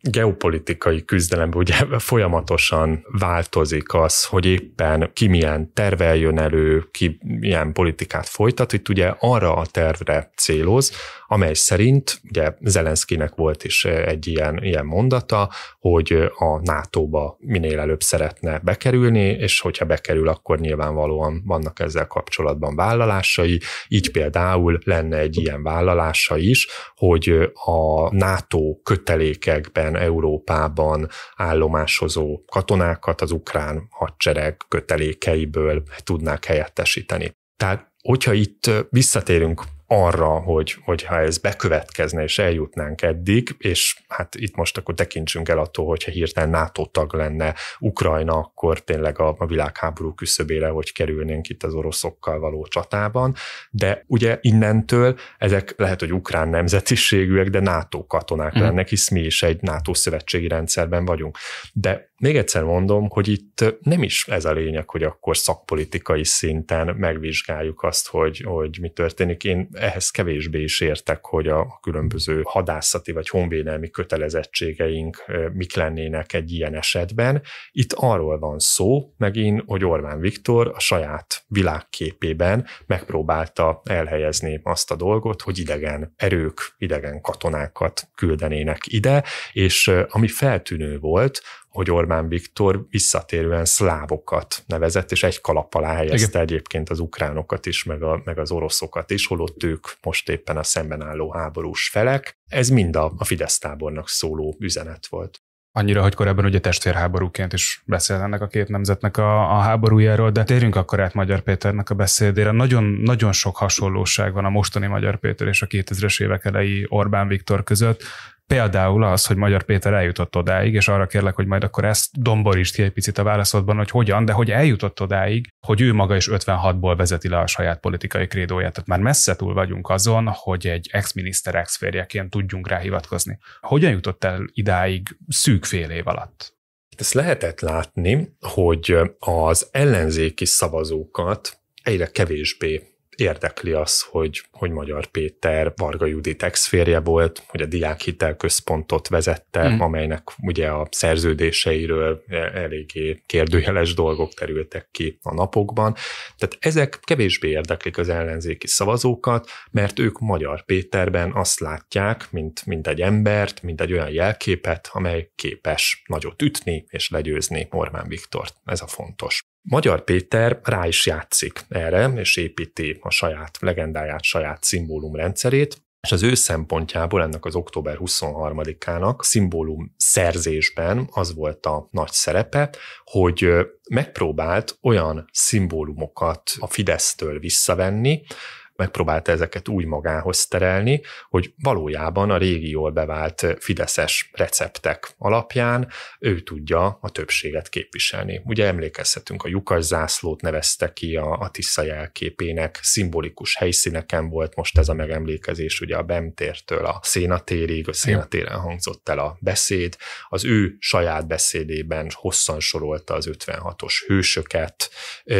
geopolitikai küzdelemben ugye folyamatosan változik az, hogy éppen ki milyen tervel jön elő, ki milyen politikát folytat, itt ugye arra a tervre céloz, amely szerint, ugye Zelenszkinek volt is eh, egy ilyen, ilyen mondata, hogy eh, a NATO-ba minél előbb szeretne bekerülni, és hogyha bekerül, akkor nyilvánvalóan vannak ezzel kapcsolatban vállalásai, így például lenne egy ilyen vállalása is, hogy eh, a NATO kötelékekben, Európában állomásozó katonákat az ukrán hadsereg kötelékeiből tudnák helyettesíteni. Tehát hogyha itt visszatérünk arra, hogy, hogyha ez bekövetkezne és eljutnánk eddig, és hát itt most akkor tekintsünk el attól, hogyha hirtelen NATO tag lenne Ukrajna, akkor tényleg a, a világháború küszöbére, hogy kerülnénk itt az oroszokkal való csatában, de ugye innentől ezek lehet, hogy ukrán nemzetiségűek, de NATO katonák mm. lennek, hisz mi is egy NATO szövetségi rendszerben vagyunk. De még egyszer mondom, hogy itt nem is ez a lényeg, hogy akkor szakpolitikai szinten megvizsgáljuk azt, hogy, hogy mi történik. Én ehhez kevésbé is értek, hogy a különböző hadászati vagy honvédelmi kötelezettségeink mik lennének egy ilyen esetben. Itt arról van szó megint, hogy Orbán Viktor a saját világképében megpróbálta elhelyezni azt a dolgot, hogy idegen erők, idegen katonákat küldenének ide, és ami feltűnő volt, hogy Orbán Viktor visszatérően szlávokat nevezett, és egy kalap alá helyezte Igen. egyébként az ukránokat is, meg, a, meg az oroszokat is, holott ők most éppen a szemben álló háborús felek. Ez mind a, a Fidesz tábornak szóló üzenet volt. Annyira, hogy korábban ugye testvérháborúként is beszélt ennek a két nemzetnek a, a háborújáról, de térjünk akkor át Magyar Péternek a beszédére. Nagyon-nagyon sok hasonlóság van a mostani Magyar Péter és a 2000-es évek elejé Orbán Viktor között. Például az, hogy Magyar Péter eljutott odáig, és arra kérlek, hogy majd akkor ezt domborítsd ki egy picit a válaszodban, hogy hogyan, de hogy eljutott odáig, hogy ő maga is 56-ból vezeti le a saját politikai krédóját. Tehát már messze túl vagyunk azon, hogy egy ex-miniszter ex-férjeként tudjunk rá hivatkozni. Hogyan jutott el idáig szűk fél év alatt? Ezt lehetett látni, hogy az ellenzéki szavazókat egyre kevésbé érdekli az, hogy, hogy Magyar Péter Varga Judit exférje volt, hogy a Diákhitel Központot vezette, mm. amelynek ugye a szerződéseiről e-, eléggé kérdőjeles dolgok terültek ki a napokban. Tehát ezek kevésbé érdeklik az ellenzéki szavazókat, mert ők Magyar Péterben azt látják, mint, mint egy embert, mint egy olyan jelképet, amely képes nagyot ütni és legyőzni Orbán Viktort. Ez a fontos. Magyar Péter rá is játszik erre, és építi a saját legendáját, saját szimbólumrendszerét, és az ő szempontjából ennek az október 23-ának szimbólum szerzésben az volt a nagy szerepe, hogy megpróbált olyan szimbólumokat a Fidesztől visszavenni, megpróbálta ezeket úgy magához terelni, hogy valójában a régi jól bevált fideszes receptek alapján ő tudja a többséget képviselni. Ugye emlékezhetünk, a lyukas zászlót nevezte ki a, a Tisza jelképének, szimbolikus helyszíneken volt most ez a megemlékezés, ugye a Bemtértől a Szénatérig, a Szénatéren hangzott el a beszéd, az ő saját beszédében hosszan sorolta az 56-os hősöket,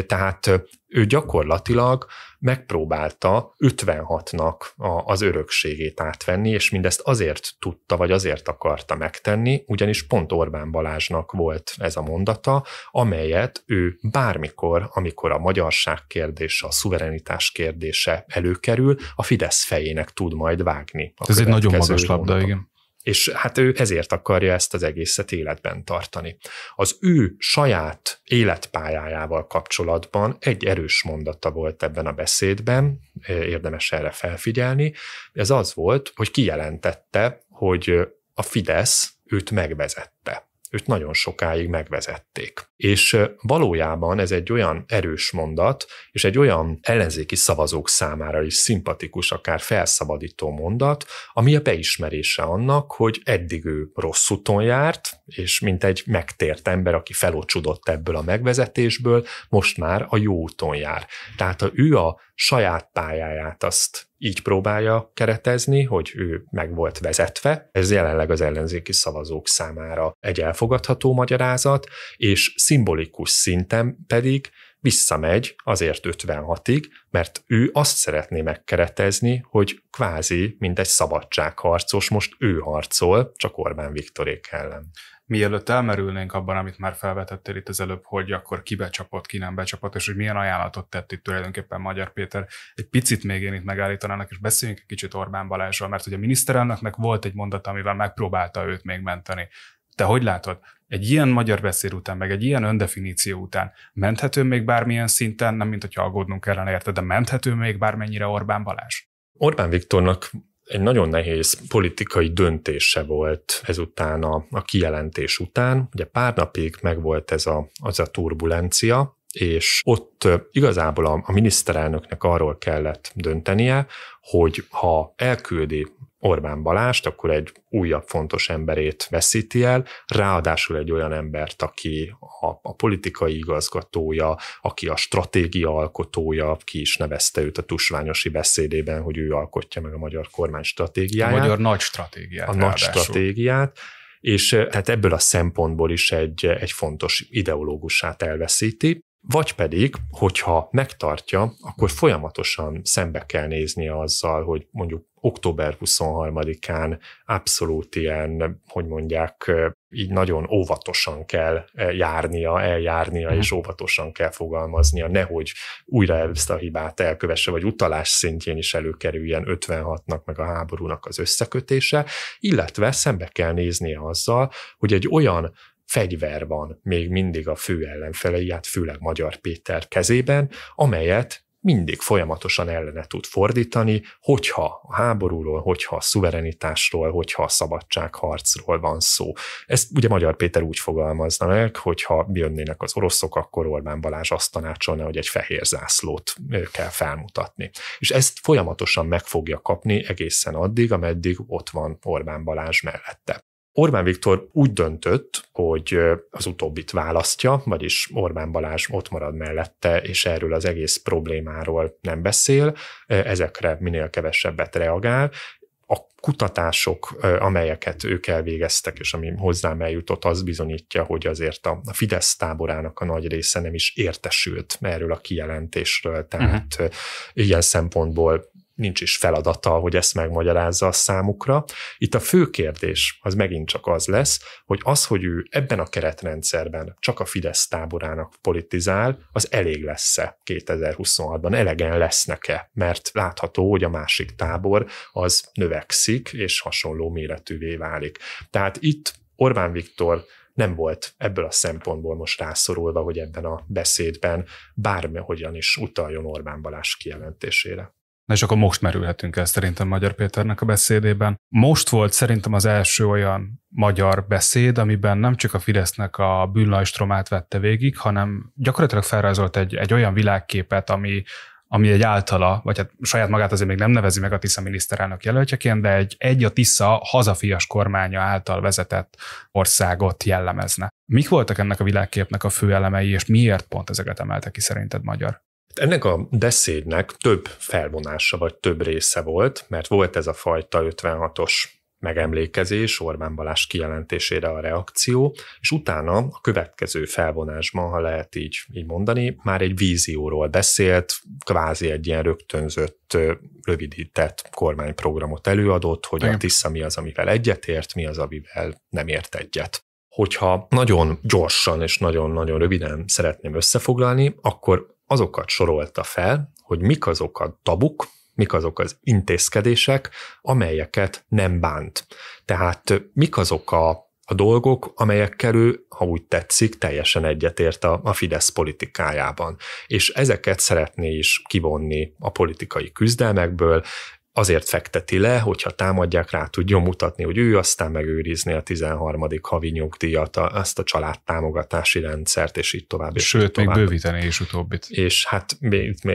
tehát ő gyakorlatilag megpróbálta 56-nak a, az örökségét átvenni, és mindezt azért tudta, vagy azért akarta megtenni, ugyanis pont Orbán Balázsnak volt ez a mondata, amelyet ő bármikor, amikor a magyarság kérdése, a szuverenitás kérdése előkerül, a Fidesz fejének tud majd vágni. Ez egy nagyon magas mondatot. labda, igen. És hát ő ezért akarja ezt az egészet életben tartani. Az ő saját életpályájával kapcsolatban egy erős mondata volt ebben a beszédben, érdemes erre felfigyelni, ez az volt, hogy kijelentette, hogy a Fidesz őt megvezette őt nagyon sokáig megvezették. És valójában ez egy olyan erős mondat, és egy olyan ellenzéki szavazók számára is szimpatikus, akár felszabadító mondat, ami a beismerése annak, hogy eddig ő rossz úton járt, és mint egy megtért ember, aki felocsudott ebből a megvezetésből, most már a jó úton jár. Tehát ha ő a saját pályáját azt így próbálja keretezni, hogy ő meg volt vezetve. Ez jelenleg az ellenzéki szavazók számára egy elfogadható magyarázat, és szimbolikus szinten pedig visszamegy azért 56-ig, mert ő azt szeretné megkeretezni, hogy kvázi, mint egy szabadságharcos, most ő harcol, csak Orbán Viktorék ellen mielőtt elmerülnénk abban, amit már felvetettél itt az előbb, hogy akkor ki becsapott, ki nem becsapott, és hogy milyen ajánlatot tett itt tulajdonképpen Magyar Péter, egy picit még én itt megállítanának, és beszéljünk egy kicsit Orbán Balázsról, mert hogy a miniszterelnöknek volt egy mondata, amivel megpróbálta őt még menteni. Te hogy látod? Egy ilyen magyar beszéd után, meg egy ilyen öndefiníció után menthető még bármilyen szinten, nem mint hogyha aggódnunk kellene érte, de menthető még bármennyire Orbán Balázs? Orbán Viktornak egy nagyon nehéz politikai döntése volt ezután a, a kijelentés után. Ugye pár napig megvolt ez a, az a turbulencia, és ott igazából a, a miniszterelnöknek arról kellett döntenie, hogy ha elküldi Orbán Balást, akkor egy újabb fontos emberét veszíti el, ráadásul egy olyan embert, aki a, a politikai igazgatója, aki a stratégia alkotója, ki is nevezte őt a tusványosi beszédében, hogy ő alkotja meg a magyar kormány stratégiáját. A magyar nagy stratégiát. A ráadásul. nagy stratégiát és eh, tehát ebből a szempontból is egy, eh, egy fontos ideológusát elveszíti. Vagy pedig, hogyha megtartja, akkor folyamatosan szembe kell nézni azzal, hogy mondjuk október 23-án abszolút ilyen, hogy mondják, így nagyon óvatosan kell járnia, eljárnia, hmm. és óvatosan kell fogalmaznia, nehogy újra ezt a hibát elkövesse, vagy utalás szintjén is előkerüljen 56-nak, meg a háborúnak az összekötése, illetve szembe kell néznie azzal, hogy egy olyan fegyver van még mindig a fő ellenfelei, hát főleg Magyar Péter kezében, amelyet mindig folyamatosan ellene tud fordítani, hogyha a háborúról, hogyha a szuverenitásról, hogyha a szabadságharcról van szó. Ezt ugye Magyar Péter úgy fogalmazna meg, hogyha jönnének az oroszok, akkor Orbán Balázs azt tanácsolna, hogy egy fehér zászlót kell felmutatni. És ezt folyamatosan meg fogja kapni egészen addig, ameddig ott van Orbán Balázs mellette. Orbán Viktor úgy döntött, hogy az utóbbit választja, vagyis Orbán Balázs ott marad mellette, és erről az egész problémáról nem beszél, ezekre minél kevesebbet reagál, a kutatások, amelyeket ők elvégeztek, és ami hozzám eljutott, az bizonyítja, hogy azért a Fidesz táborának a nagy része nem is értesült erről a kijelentésről, tehát uh-huh. ilyen szempontból nincs is feladata, hogy ezt megmagyarázza a számukra. Itt a fő kérdés az megint csak az lesz, hogy az, hogy ő ebben a keretrendszerben csak a Fidesz táborának politizál, az elég lesz-e 2026-ban, elegen lesz e mert látható, hogy a másik tábor az növekszik, és hasonló méretűvé válik. Tehát itt Orbán Viktor nem volt ebből a szempontból most rászorulva, hogy ebben a beszédben bármi, hogyan is utaljon Orbán Balázs kijelentésére. Na és akkor most merülhetünk el szerintem Magyar Péternek a beszédében. Most volt szerintem az első olyan magyar beszéd, amiben nem csak a Fidesznek a bűnlajstromát vette végig, hanem gyakorlatilag felrajzolt egy, egy olyan világképet, ami, ami egy általa, vagy hát saját magát azért még nem nevezi meg a Tisza miniszterelnök jelöltjeként, de egy, egy a Tisza hazafias kormánya által vezetett országot jellemezne. Mik voltak ennek a világképnek a fő elemei, és miért pont ezeket emelte ki szerinted magyar? Ennek a beszédnek több felvonása vagy több része volt, mert volt ez a fajta 56-os megemlékezés, Orbán Balázs kijelentésére a reakció, és utána a következő felvonásban, ha lehet így, így mondani, már egy vízióról beszélt, kvázi egy ilyen rögtönzött, rövidített kormányprogramot előadott, hogy Igen. a Tisza mi az, amivel egyetért, mi az, amivel nem ért egyet. Hogyha nagyon gyorsan és nagyon-nagyon röviden szeretném összefoglalni, akkor azokat sorolta fel, hogy mik azok a tabuk, mik azok az intézkedések, amelyeket nem bánt. Tehát mik azok a a dolgok, amelyekkel ő, ha úgy tetszik, teljesen egyetért a, a Fidesz politikájában. És ezeket szeretné is kivonni a politikai küzdelmekből, azért fekteti le, hogyha támadják, rá tudjon mutatni, hogy ő aztán megőrizni a 13. havi nyugdíjat, azt a családtámogatási rendszert, és így tovább. És Sőt, tovább. még bővíteni is utóbbit. És hát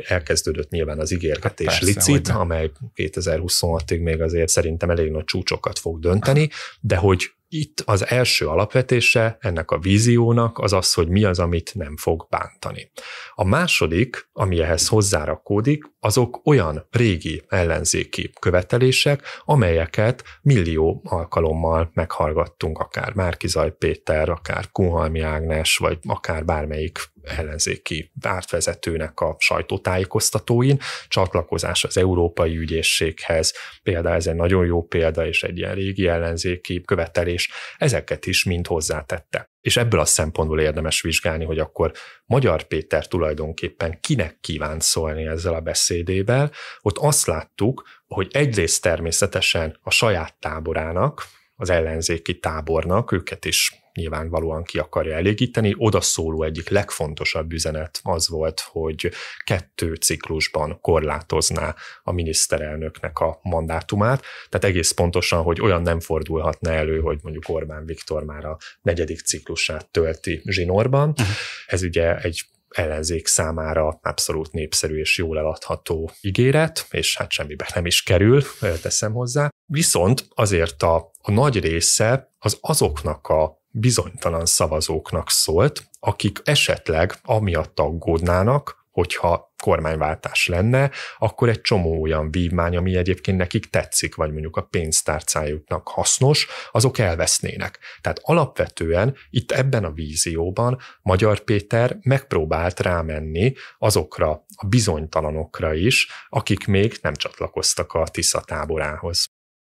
elkezdődött nyilván az ígérgetés hát persze, licit, amely 2026-ig még azért szerintem elég nagy csúcsokat fog dönteni, de hogy itt az első alapvetése ennek a víziónak az az, hogy mi az, amit nem fog bántani. A második, ami ehhez hozzárakódik, azok olyan régi ellenzéki követelések, amelyeket millió alkalommal meghallgattunk, akár Márkizaj Péter, akár Kunhalmi Ágnes, vagy akár bármelyik ellenzéki pártvezetőnek a sajtótájékoztatóin, csatlakozás az Európai Ügyészséghez, például ez egy nagyon jó példa, és egy ilyen régi ellenzéki követelés, ezeket is mind hozzátette. És ebből a szempontból érdemes vizsgálni, hogy akkor Magyar Péter tulajdonképpen kinek kívánt szólni ezzel a beszédével. Ott azt láttuk, hogy egyrészt természetesen a saját táborának, az ellenzéki tábornak, őket is nyilvánvalóan ki akarja elégíteni. Oda szóló egyik legfontosabb üzenet az volt, hogy kettő ciklusban korlátozná a miniszterelnöknek a mandátumát. Tehát egész pontosan, hogy olyan nem fordulhatna elő, hogy mondjuk Orbán Viktor már a negyedik ciklusát tölti zsinórban. Mhm. Ez ugye egy ellenzék számára abszolút népszerű és jól eladható ígéret, és hát semmibe nem is kerül, teszem hozzá. Viszont azért a, a nagy része az azoknak a bizonytalan szavazóknak szólt, akik esetleg amiatt aggódnának, hogyha kormányváltás lenne, akkor egy csomó olyan vívmány, ami egyébként nekik tetszik, vagy mondjuk a pénztárcájuknak hasznos, azok elvesznének. Tehát alapvetően itt ebben a vízióban Magyar Péter megpróbált rámenni azokra a bizonytalanokra is, akik még nem csatlakoztak a Tisza táborához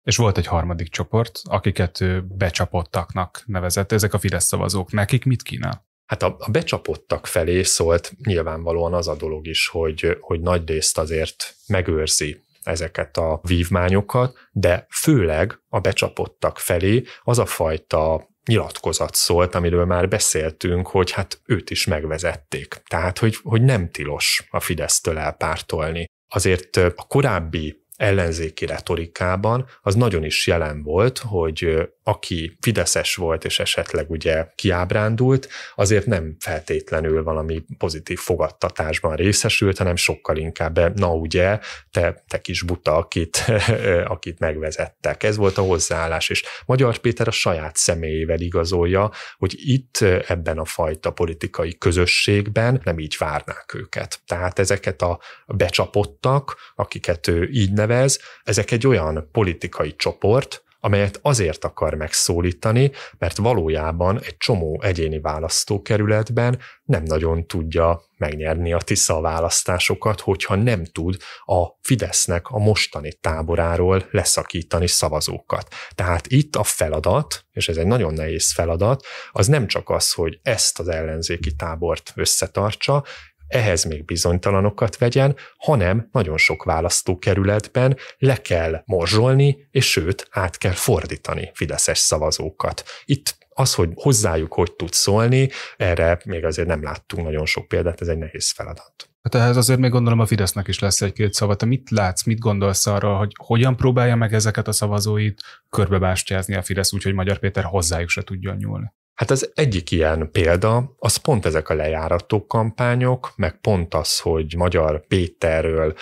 és volt egy harmadik csoport, akiket ő becsapottaknak nevezett, ezek a Fidesz szavazók. Nekik mit kínál? Hát a, a becsapottak felé szólt nyilvánvalóan az a dolog is, hogy, hogy nagy részt azért megőrzi ezeket a vívmányokat, de főleg a becsapottak felé az a fajta nyilatkozat szólt, amiről már beszéltünk, hogy hát őt is megvezették. Tehát, hogy, hogy nem tilos a Fidesztől elpártolni. Azért a korábbi ellenzéki retorikában az nagyon is jelen volt, hogy aki fideszes volt és esetleg ugye kiábrándult, azért nem feltétlenül valami pozitív fogadtatásban részesült, hanem sokkal inkább, na ugye, te, te kis buta, akit, akit megvezettek. Ez volt a hozzáállás, és Magyar Péter a saját személyével igazolja, hogy itt ebben a fajta politikai közösségben nem így várnák őket. Tehát ezeket a becsapottak, akiket ő így nevezett, nevez, ezek egy olyan politikai csoport, amelyet azért akar megszólítani, mert valójában egy csomó egyéni választókerületben nem nagyon tudja megnyerni a Tisza választásokat, hogyha nem tud a Fidesznek a mostani táboráról leszakítani szavazókat. Tehát itt a feladat, és ez egy nagyon nehéz feladat, az nem csak az, hogy ezt az ellenzéki tábort összetartsa, ehhez még bizonytalanokat vegyen, hanem nagyon sok választókerületben le kell morzsolni, és sőt, át kell fordítani fideszes szavazókat. Itt az, hogy hozzájuk hogy tud szólni, erre még azért nem láttunk nagyon sok példát, ez egy nehéz feladat. Hát ehhez azért még gondolom a Fidesznek is lesz egy-két szava. Te mit látsz, mit gondolsz arra, hogy hogyan próbálja meg ezeket a szavazóit körbebástyázni a Fidesz, úgyhogy Magyar Péter hozzájuk se tudjon nyúlni? Hát az egyik ilyen példa, az pont ezek a lejárató kampányok, meg pont az, hogy Magyar Péterről,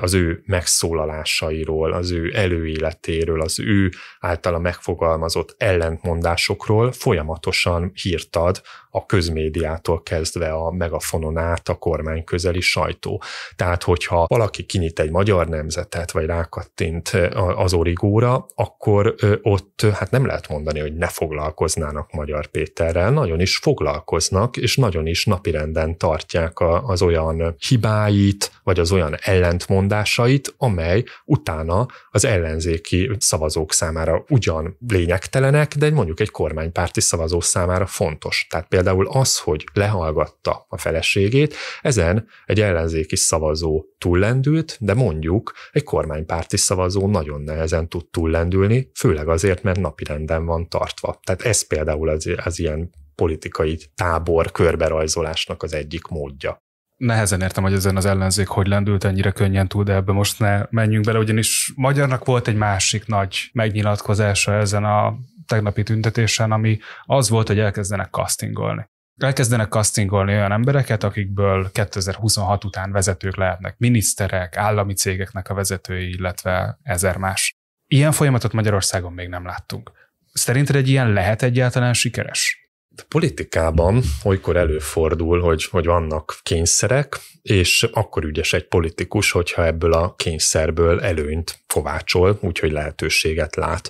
az ő megszólalásairól, az ő előéletéről, az ő általa megfogalmazott ellentmondásokról folyamatosan hírt ad a közmédiától kezdve a megafonon át a kormány közeli sajtó. Tehát, hogyha valaki kinyit egy magyar nemzetet, vagy rákattint az origóra, akkor ott hát nem lehet mondani, hogy ne foglalkoznának Magyar Péterrel, nagyon is foglalkoznak, és nagyon is napirenden tartják az olyan hibáit, vagy az olyan ellentmondásait, amely utána az ellenzéki szavazók számára ugyan lényegtelenek, de mondjuk egy kormánypárti szavazó számára fontos. Tehát például például az, hogy lehallgatta a feleségét, ezen egy ellenzéki szavazó túllendült, de mondjuk egy kormánypárti szavazó nagyon nehezen tud túllendülni, főleg azért, mert napirenden van tartva. Tehát ez például az, az ilyen politikai tábor körberajzolásnak az egyik módja nehezen értem, hogy ezen az ellenzék hogy lendült ennyire könnyen tud, de ebbe most ne menjünk bele, ugyanis Magyarnak volt egy másik nagy megnyilatkozása ezen a tegnapi tüntetésen, ami az volt, hogy elkezdenek castingolni. Elkezdenek castingolni olyan embereket, akikből 2026 után vezetők lehetnek, miniszterek, állami cégeknek a vezetői, illetve ezer más. Ilyen folyamatot Magyarországon még nem láttunk. Szerinted egy ilyen lehet egyáltalán sikeres? A politikában olykor előfordul, hogy, hogy vannak kényszerek, és akkor ügyes egy politikus, hogyha ebből a kényszerből előnyt kovácsol, úgyhogy lehetőséget lát.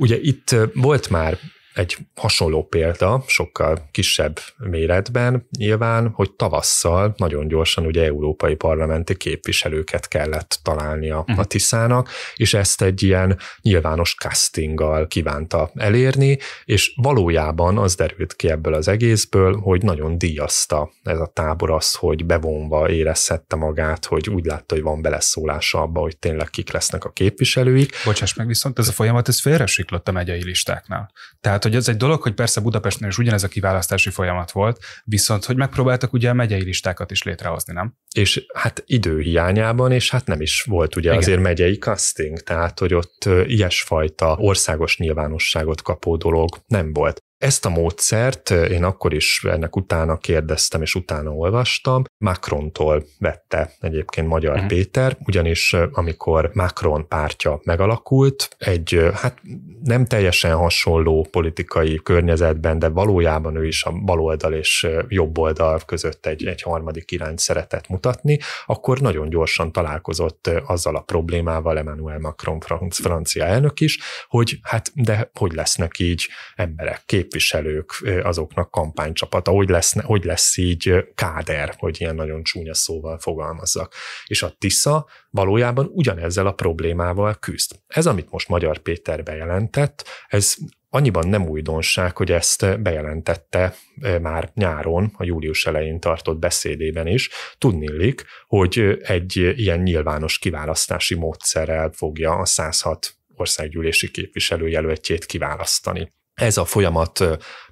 Ugye itt volt már egy hasonló példa, sokkal kisebb méretben nyilván, hogy tavasszal nagyon gyorsan ugye európai parlamenti képviselőket kellett találnia uh-huh. a mhm. Tiszának, és ezt egy ilyen nyilvános castinggal kívánta elérni, és valójában az derült ki ebből az egészből, hogy nagyon díjazta ez a tábor az, hogy bevonva érezhette magát, hogy úgy látta, hogy van beleszólása abba, hogy tényleg kik lesznek a képviselőik. Bocsáss meg, viszont ez a folyamat, ez félresiklott a megyei listáknál. Tehát, hogy ez egy dolog, hogy persze Budapestnél is ugyanez a kiválasztási folyamat volt, viszont hogy megpróbáltak ugye a megyei listákat is létrehozni, nem? És hát idő hiányában, és hát nem is volt ugye Igen. azért megyei casting, tehát hogy ott ilyesfajta országos nyilvánosságot kapó dolog nem volt. Ezt a módszert eh, én akkor is ennek utána kérdeztem és utána olvastam. Macrontól vette egyébként Magyar uh-huh. Péter, ugyanis eh, amikor Macron pártja megalakult, egy eh, hát nem teljesen hasonló politikai környezetben, de valójában ő is a baloldal és jobb oldal között egy, egy harmadik irányt szeretett mutatni, akkor nagyon gyorsan találkozott azzal a problémával Emmanuel Macron, franc, francia elnök is, hogy hát de hogy lesznek így emberek, kép képviselők azoknak kampánycsapata, hogy lesz, hogy lesz így káder, hogy ilyen nagyon csúnya szóval fogalmazzak. És a TISZA valójában ugyanezzel a problémával küzd. Ez, amit most Magyar Péter bejelentett, ez annyiban nem újdonság, hogy ezt bejelentette már nyáron, a július elején tartott beszédében is, tudnillik, hogy egy ilyen nyilvános kiválasztási módszerrel fogja a 106 országgyűlési képviselőjelöltjét kiválasztani ez a folyamat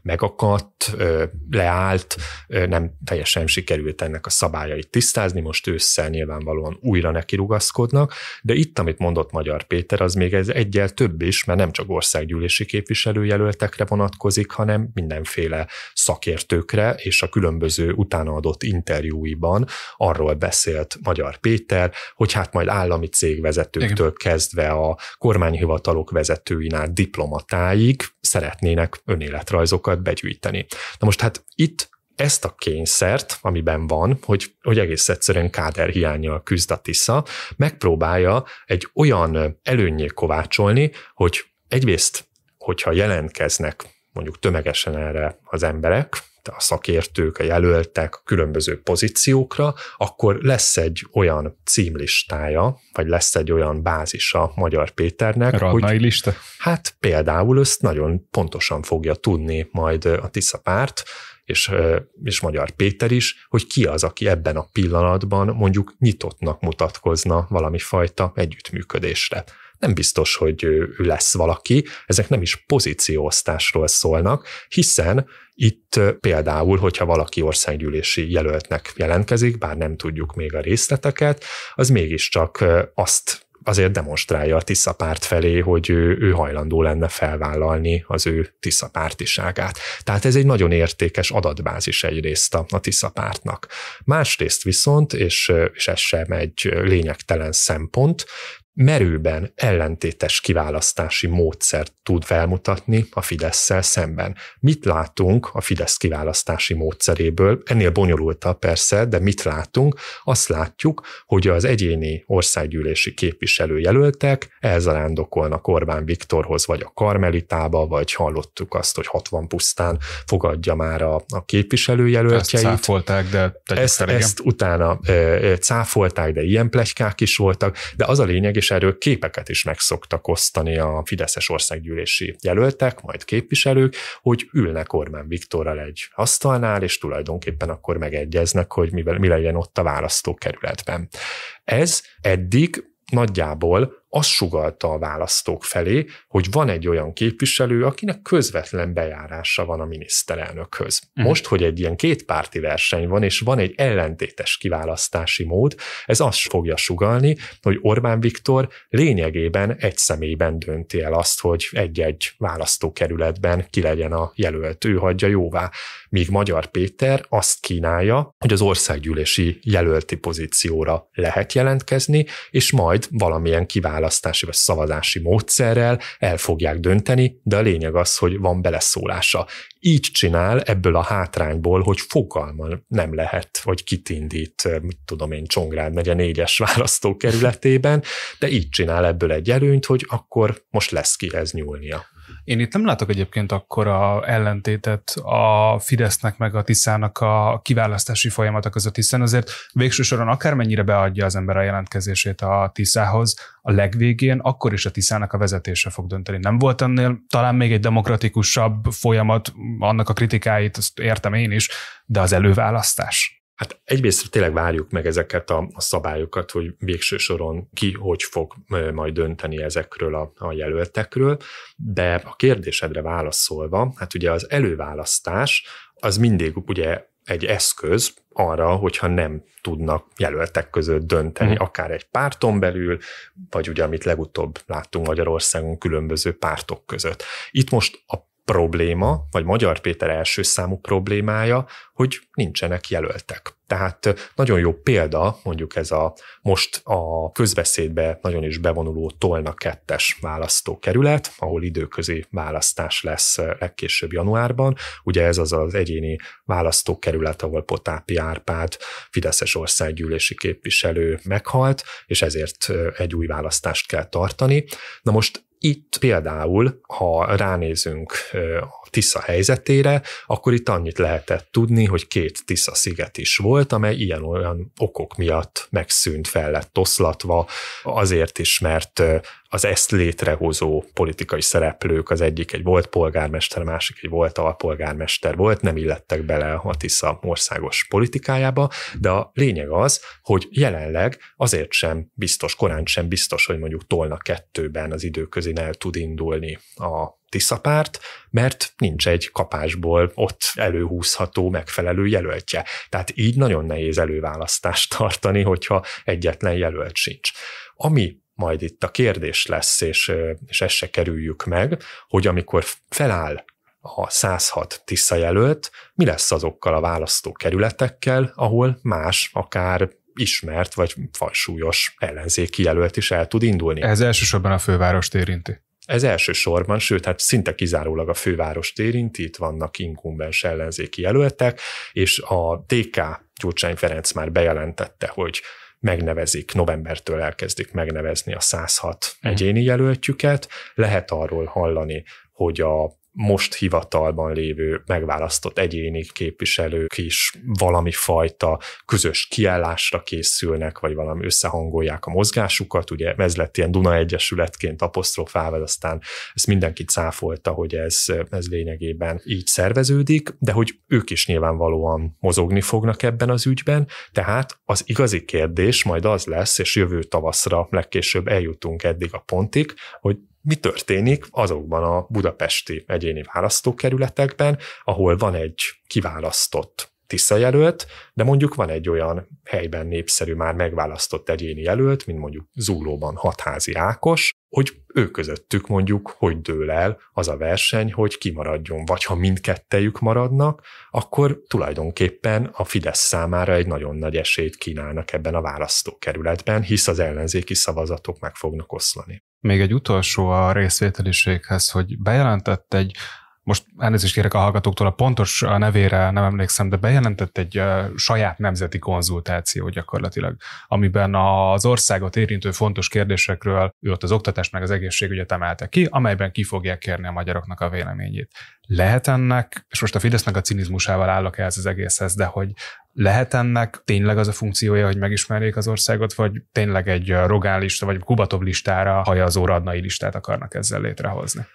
megakadt, leállt, nem teljesen sikerült ennek a szabályait tisztázni, most ősszel nyilvánvalóan újra nekirugaszkodnak, de itt, amit mondott Magyar Péter, az még ez egyel több is, mert nem csak országgyűlési képviselőjelöltekre vonatkozik, hanem mindenféle szakértőkre, és a különböző utána adott interjúiban arról beszélt Magyar Péter, hogy hát majd állami cégvezetőktől Igen. kezdve a kormányhivatalok vezetőinál diplomatáig, szeretnének önéletrajzokat begyűjteni. Na most hát itt ezt a kényszert, amiben van, hogy, hogy egész egyszerűen káderhiányjal küzd a Tisza, megpróbálja egy olyan előnyé kovácsolni, hogy egyrészt, hogyha jelentkeznek mondjuk tömegesen erre az emberek, a szakértők, a jelöltek a különböző pozíciókra, akkor lesz egy olyan címlistája, vagy lesz egy olyan bázisa Magyar Péternek. Radnai hogy, lista? Hát például ezt nagyon pontosan fogja tudni majd a Tisza párt, és, és Magyar Péter is, hogy ki az, aki ebben a pillanatban mondjuk nyitottnak mutatkozna valami fajta együttműködésre nem biztos, hogy ő, lesz valaki, ezek nem is pozícióosztásról szólnak, hiszen itt például, hogyha valaki országgyűlési jelöltnek jelentkezik, bár nem tudjuk még a részleteket, az mégiscsak azt azért demonstrálja a Tisza párt felé, hogy ő, ő hajlandó lenne felvállalni az ő Tisza pártiságát. Tehát ez egy nagyon értékes adatbázis egyrészt a, a Tisza pártnak. Másrészt viszont, és, és ez sem egy lényegtelen szempont, merőben ellentétes kiválasztási módszert tud felmutatni a fidesz szemben. Mit látunk a Fidesz kiválasztási módszeréből? Ennél bonyolulta persze, de mit látunk? Azt látjuk, hogy az egyéni országgyűlési képviselőjelöltek elzarándokolnak Orbán Viktorhoz, vagy a Karmelitába, vagy hallottuk azt, hogy 60 pusztán fogadja már a, a képviselőjelöltjeit. Ezt cáfolták, de ezt, ezt utána e, cáfolták, de ilyen plegykák is voltak, de az a lényeg, és és erről képeket is meg szoktak osztani a Fideszes országgyűlési jelöltek, majd képviselők, hogy ülnek Orbán Viktorral egy asztalnál, és tulajdonképpen akkor megegyeznek, hogy mi, legyen ott a választókerületben. Ez eddig nagyjából azt sugalta a választók felé, hogy van egy olyan képviselő, akinek közvetlen bejárása van a miniszterelnökhöz. Uh-huh. Most, hogy egy ilyen kétpárti verseny van, és van egy ellentétes kiválasztási mód, ez azt fogja sugalni, hogy Orbán Viktor lényegében egy személyben dönti el azt, hogy egy-egy választókerületben ki legyen a jelölt, ő hagyja jóvá míg Magyar Péter azt kínálja, hogy az országgyűlési jelölti pozícióra lehet jelentkezni, és majd valamilyen kiválasztási vagy szavazási módszerrel el fogják dönteni, de a lényeg az, hogy van beleszólása. Így csinál ebből a hátrányból, hogy fogalma nem lehet, hogy kit indít, mit tudom én, Csongrád megye négyes választókerületében, de így csinál ebből egy előnyt, hogy akkor most lesz kihez nyúlnia. Én itt nem látok egyébként akkor a ellentétet a Fidesznek meg a Tiszának a kiválasztási folyamata között, hiszen azért végső soron akármennyire beadja az ember a jelentkezését a Tiszához, a legvégén akkor is a Tiszának a vezetése fog dönteni. Nem volt ennél talán még egy demokratikusabb folyamat, annak a kritikáit, azt értem én is, de az előválasztás. Hát egyrészt tényleg várjuk meg ezeket a, szabályokat, hogy végső soron ki hogy fog majd dönteni ezekről a, a jelöltekről, de a kérdésedre válaszolva, hát ugye az előválasztás az mindig ugye egy eszköz arra, hogyha nem tudnak jelöltek között dönteni, mm. akár egy párton belül, vagy ugye amit legutóbb láttunk Magyarországon különböző pártok között. Itt most a probléma, vagy Magyar Péter első számú problémája, hogy nincsenek jelöltek. Tehát nagyon jó példa, mondjuk ez a most a közbeszédbe nagyon is bevonuló Tolna 2-es választókerület, ahol időközi választás lesz legkésőbb januárban. Ugye ez az az egyéni választókerület, ahol Potápi Árpád, Fideszes országgyűlési képviselő meghalt, és ezért egy új választást kell tartani. Na most itt például, ha ránézünk a Tisza helyzetére, akkor itt annyit lehetett tudni, hogy két Tisza sziget is volt, amely ilyen-olyan okok miatt megszűnt, fel lett oszlatva, azért is, mert az ezt létrehozó politikai szereplők, az egyik egy volt polgármester, a másik egy volt alpolgármester volt, nem illettek bele a Tisza országos politikájába, de a lényeg az, hogy jelenleg azért sem biztos, korán sem biztos, hogy mondjuk Tolna kettőben az időközén el tud indulni a Tisza párt, mert nincs egy kapásból ott előhúzható megfelelő jelöltje. Tehát így nagyon nehéz előválasztást tartani, hogyha egyetlen jelölt sincs. Ami majd itt a kérdés lesz, és, és ezt se kerüljük meg, hogy amikor feláll a 106 Tisza jelölt, mi lesz azokkal a választókerületekkel, ahol más, akár ismert vagy fajsúlyos ellenzéki jelölt is el tud indulni. Ez elsősorban a fővárost érinti. Ez elsősorban, sőt, hát szinte kizárólag a fővárost érinti, itt vannak inkumbens ellenzéki jelöltek, és a DK Gyurcsány Ferenc már bejelentette, hogy megnevezik, novembertől elkezdik megnevezni a 106 mhm. egyéni jelöltjüket, lehet arról hallani, hogy a most hivatalban lévő megválasztott egyéni képviselők is valami fajta közös kiállásra készülnek, vagy valami összehangolják a mozgásukat, ugye ez lett ilyen Duna Egyesületként apostrofálva, aztán ezt mindenki cáfolta, hogy ez, ez lényegében így szerveződik, de hogy ők is nyilvánvalóan mozogni fognak ebben az ügyben, tehát az igazi kérdés majd az lesz, és jövő tavaszra legkésőbb eljutunk eddig a pontig, hogy mi történik azokban a budapesti egyéni választókerületekben, ahol van egy kiválasztott Tisza jelölt, de mondjuk van egy olyan helyben népszerű már megválasztott egyéni jelölt, mint mondjuk Zúlóban Hatházi Ákos, hogy ő közöttük mondjuk hogy dől el az a verseny, hogy kimaradjon, vagy ha mindkettejük maradnak, akkor tulajdonképpen a Fidesz számára egy nagyon nagy esélyt kínálnak ebben a választókerületben, hisz az ellenzéki szavazatok meg fognak oszlani. Még egy utolsó a részvételiséghez, hogy bejelentett egy most elnézést kérek a hallgatóktól, a pontos a nevére nem emlékszem, de bejelentett egy saját nemzeti konzultáció gyakorlatilag, amiben az országot érintő fontos kérdésekről ő ott az oktatás meg az egészségügyet emelte ki, amelyben ki fogják kérni a magyaroknak a véleményét. Lehet ennek, és most a Fidesznek a cinizmusával állok ehhez az egészhez, de hogy lehet ennek tényleg az a funkciója, hogy megismerjék az országot, vagy tényleg egy Rogán lista, vagy Kubatov listára hajazó radnai listát akarnak ezzel létrehozni?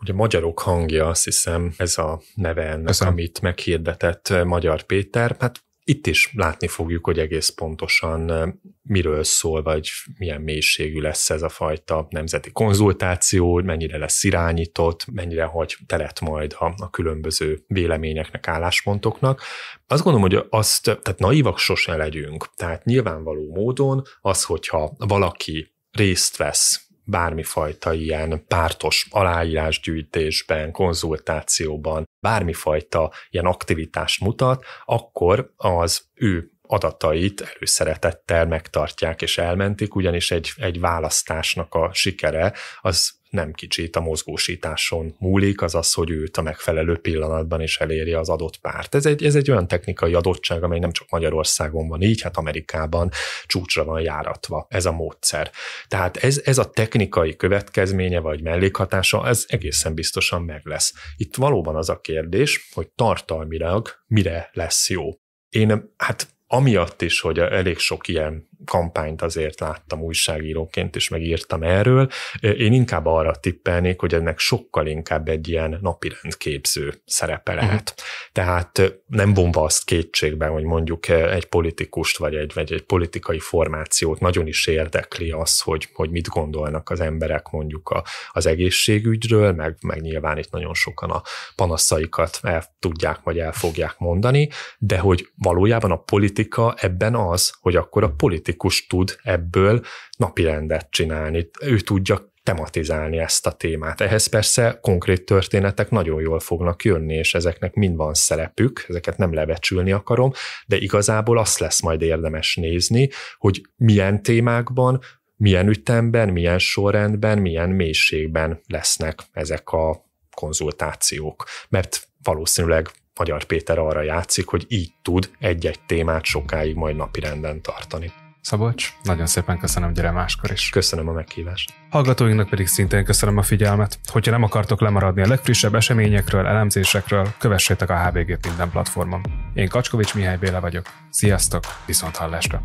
Ugye Magyarok hangja, azt hiszem, ez a neve ennek, Köszönöm. amit meghirdetett eh, Magyar Péter. Hát itt is látni fogjuk, hogy egész pontosan eh, miről szól, vagy milyen mélységű lesz ez a fajta nemzeti konzultáció, mennyire lesz irányított, mennyire hagy telet majd a, a különböző véleményeknek, álláspontoknak. Azt gondolom, hogy azt, tehát naivak sose legyünk. Tehát nyilvánvaló módon az, hogyha valaki részt vesz bármifajta ilyen pártos aláírásgyűjtésben, konzultációban, bármifajta ilyen aktivitást mutat, akkor az ő adatait előszeretettel megtartják és elmentik, ugyanis egy, egy választásnak a sikere az nem kicsit a mozgósításon múlik, az az, hogy őt a megfelelő pillanatban is eléri az adott párt. Ez egy, ez egy olyan technikai adottság, amely nem csak Magyarországon van így, hát Amerikában csúcsra van járatva ez a módszer. Tehát ez, ez a technikai következménye vagy mellékhatása, ez egészen biztosan meg lesz. Itt valóban az a kérdés, hogy tartalmilag mire lesz jó. Én hát amiatt is, hogy elég sok ilyen kampányt azért láttam újságíróként, és megírtam erről. Én inkább arra tippelnék, hogy ennek sokkal inkább egy ilyen napirendképző szerepe mhm. lehet. Uh-huh. Tehát nem vonva azt kétségben, hogy mondjuk egy politikust vagy egy, vagy egy politikai formációt nagyon is érdekli az, hogy, hogy mit gondolnak az emberek mondjuk a, az egészségügyről, meg, meg nyilván itt nagyon sokan a panaszaikat el tudják vagy el fogják mondani, de hogy valójában a politika ebben az, hogy akkor a politika politikus tud ebből napirendet csinálni. Ő tudja tematizálni ezt a témát. Ehhez persze konkrét történetek nagyon jól fognak jönni, és ezeknek mind van szerepük, ezeket nem lebecsülni akarom, de igazából azt lesz majd érdemes nézni, hogy milyen témákban, milyen ütemben, milyen sorrendben, milyen mélységben lesznek ezek a konzultációk. Mert valószínűleg Magyar Péter arra játszik, hogy így tud egy-egy témát sokáig majd napirenden tartani. Szabolcs, nagyon szépen köszönöm, gyere máskor is. Köszönöm a meghívást. Hallgatóinknak pedig szintén köszönöm a figyelmet. Hogyha nem akartok lemaradni a legfrissebb eseményekről, elemzésekről, kövessétek a hbg t minden platformon. Én Kacskovics Mihály Béla vagyok. Sziasztok, viszont hallásra!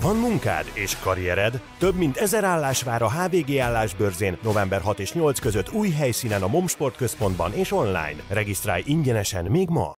Van munkád és karriered? Több mint ezer állás vár a HVG állásbörzén november 6 és 8 között új helyszínen a Momsport Központban és online. Regisztrálj ingyenesen még ma!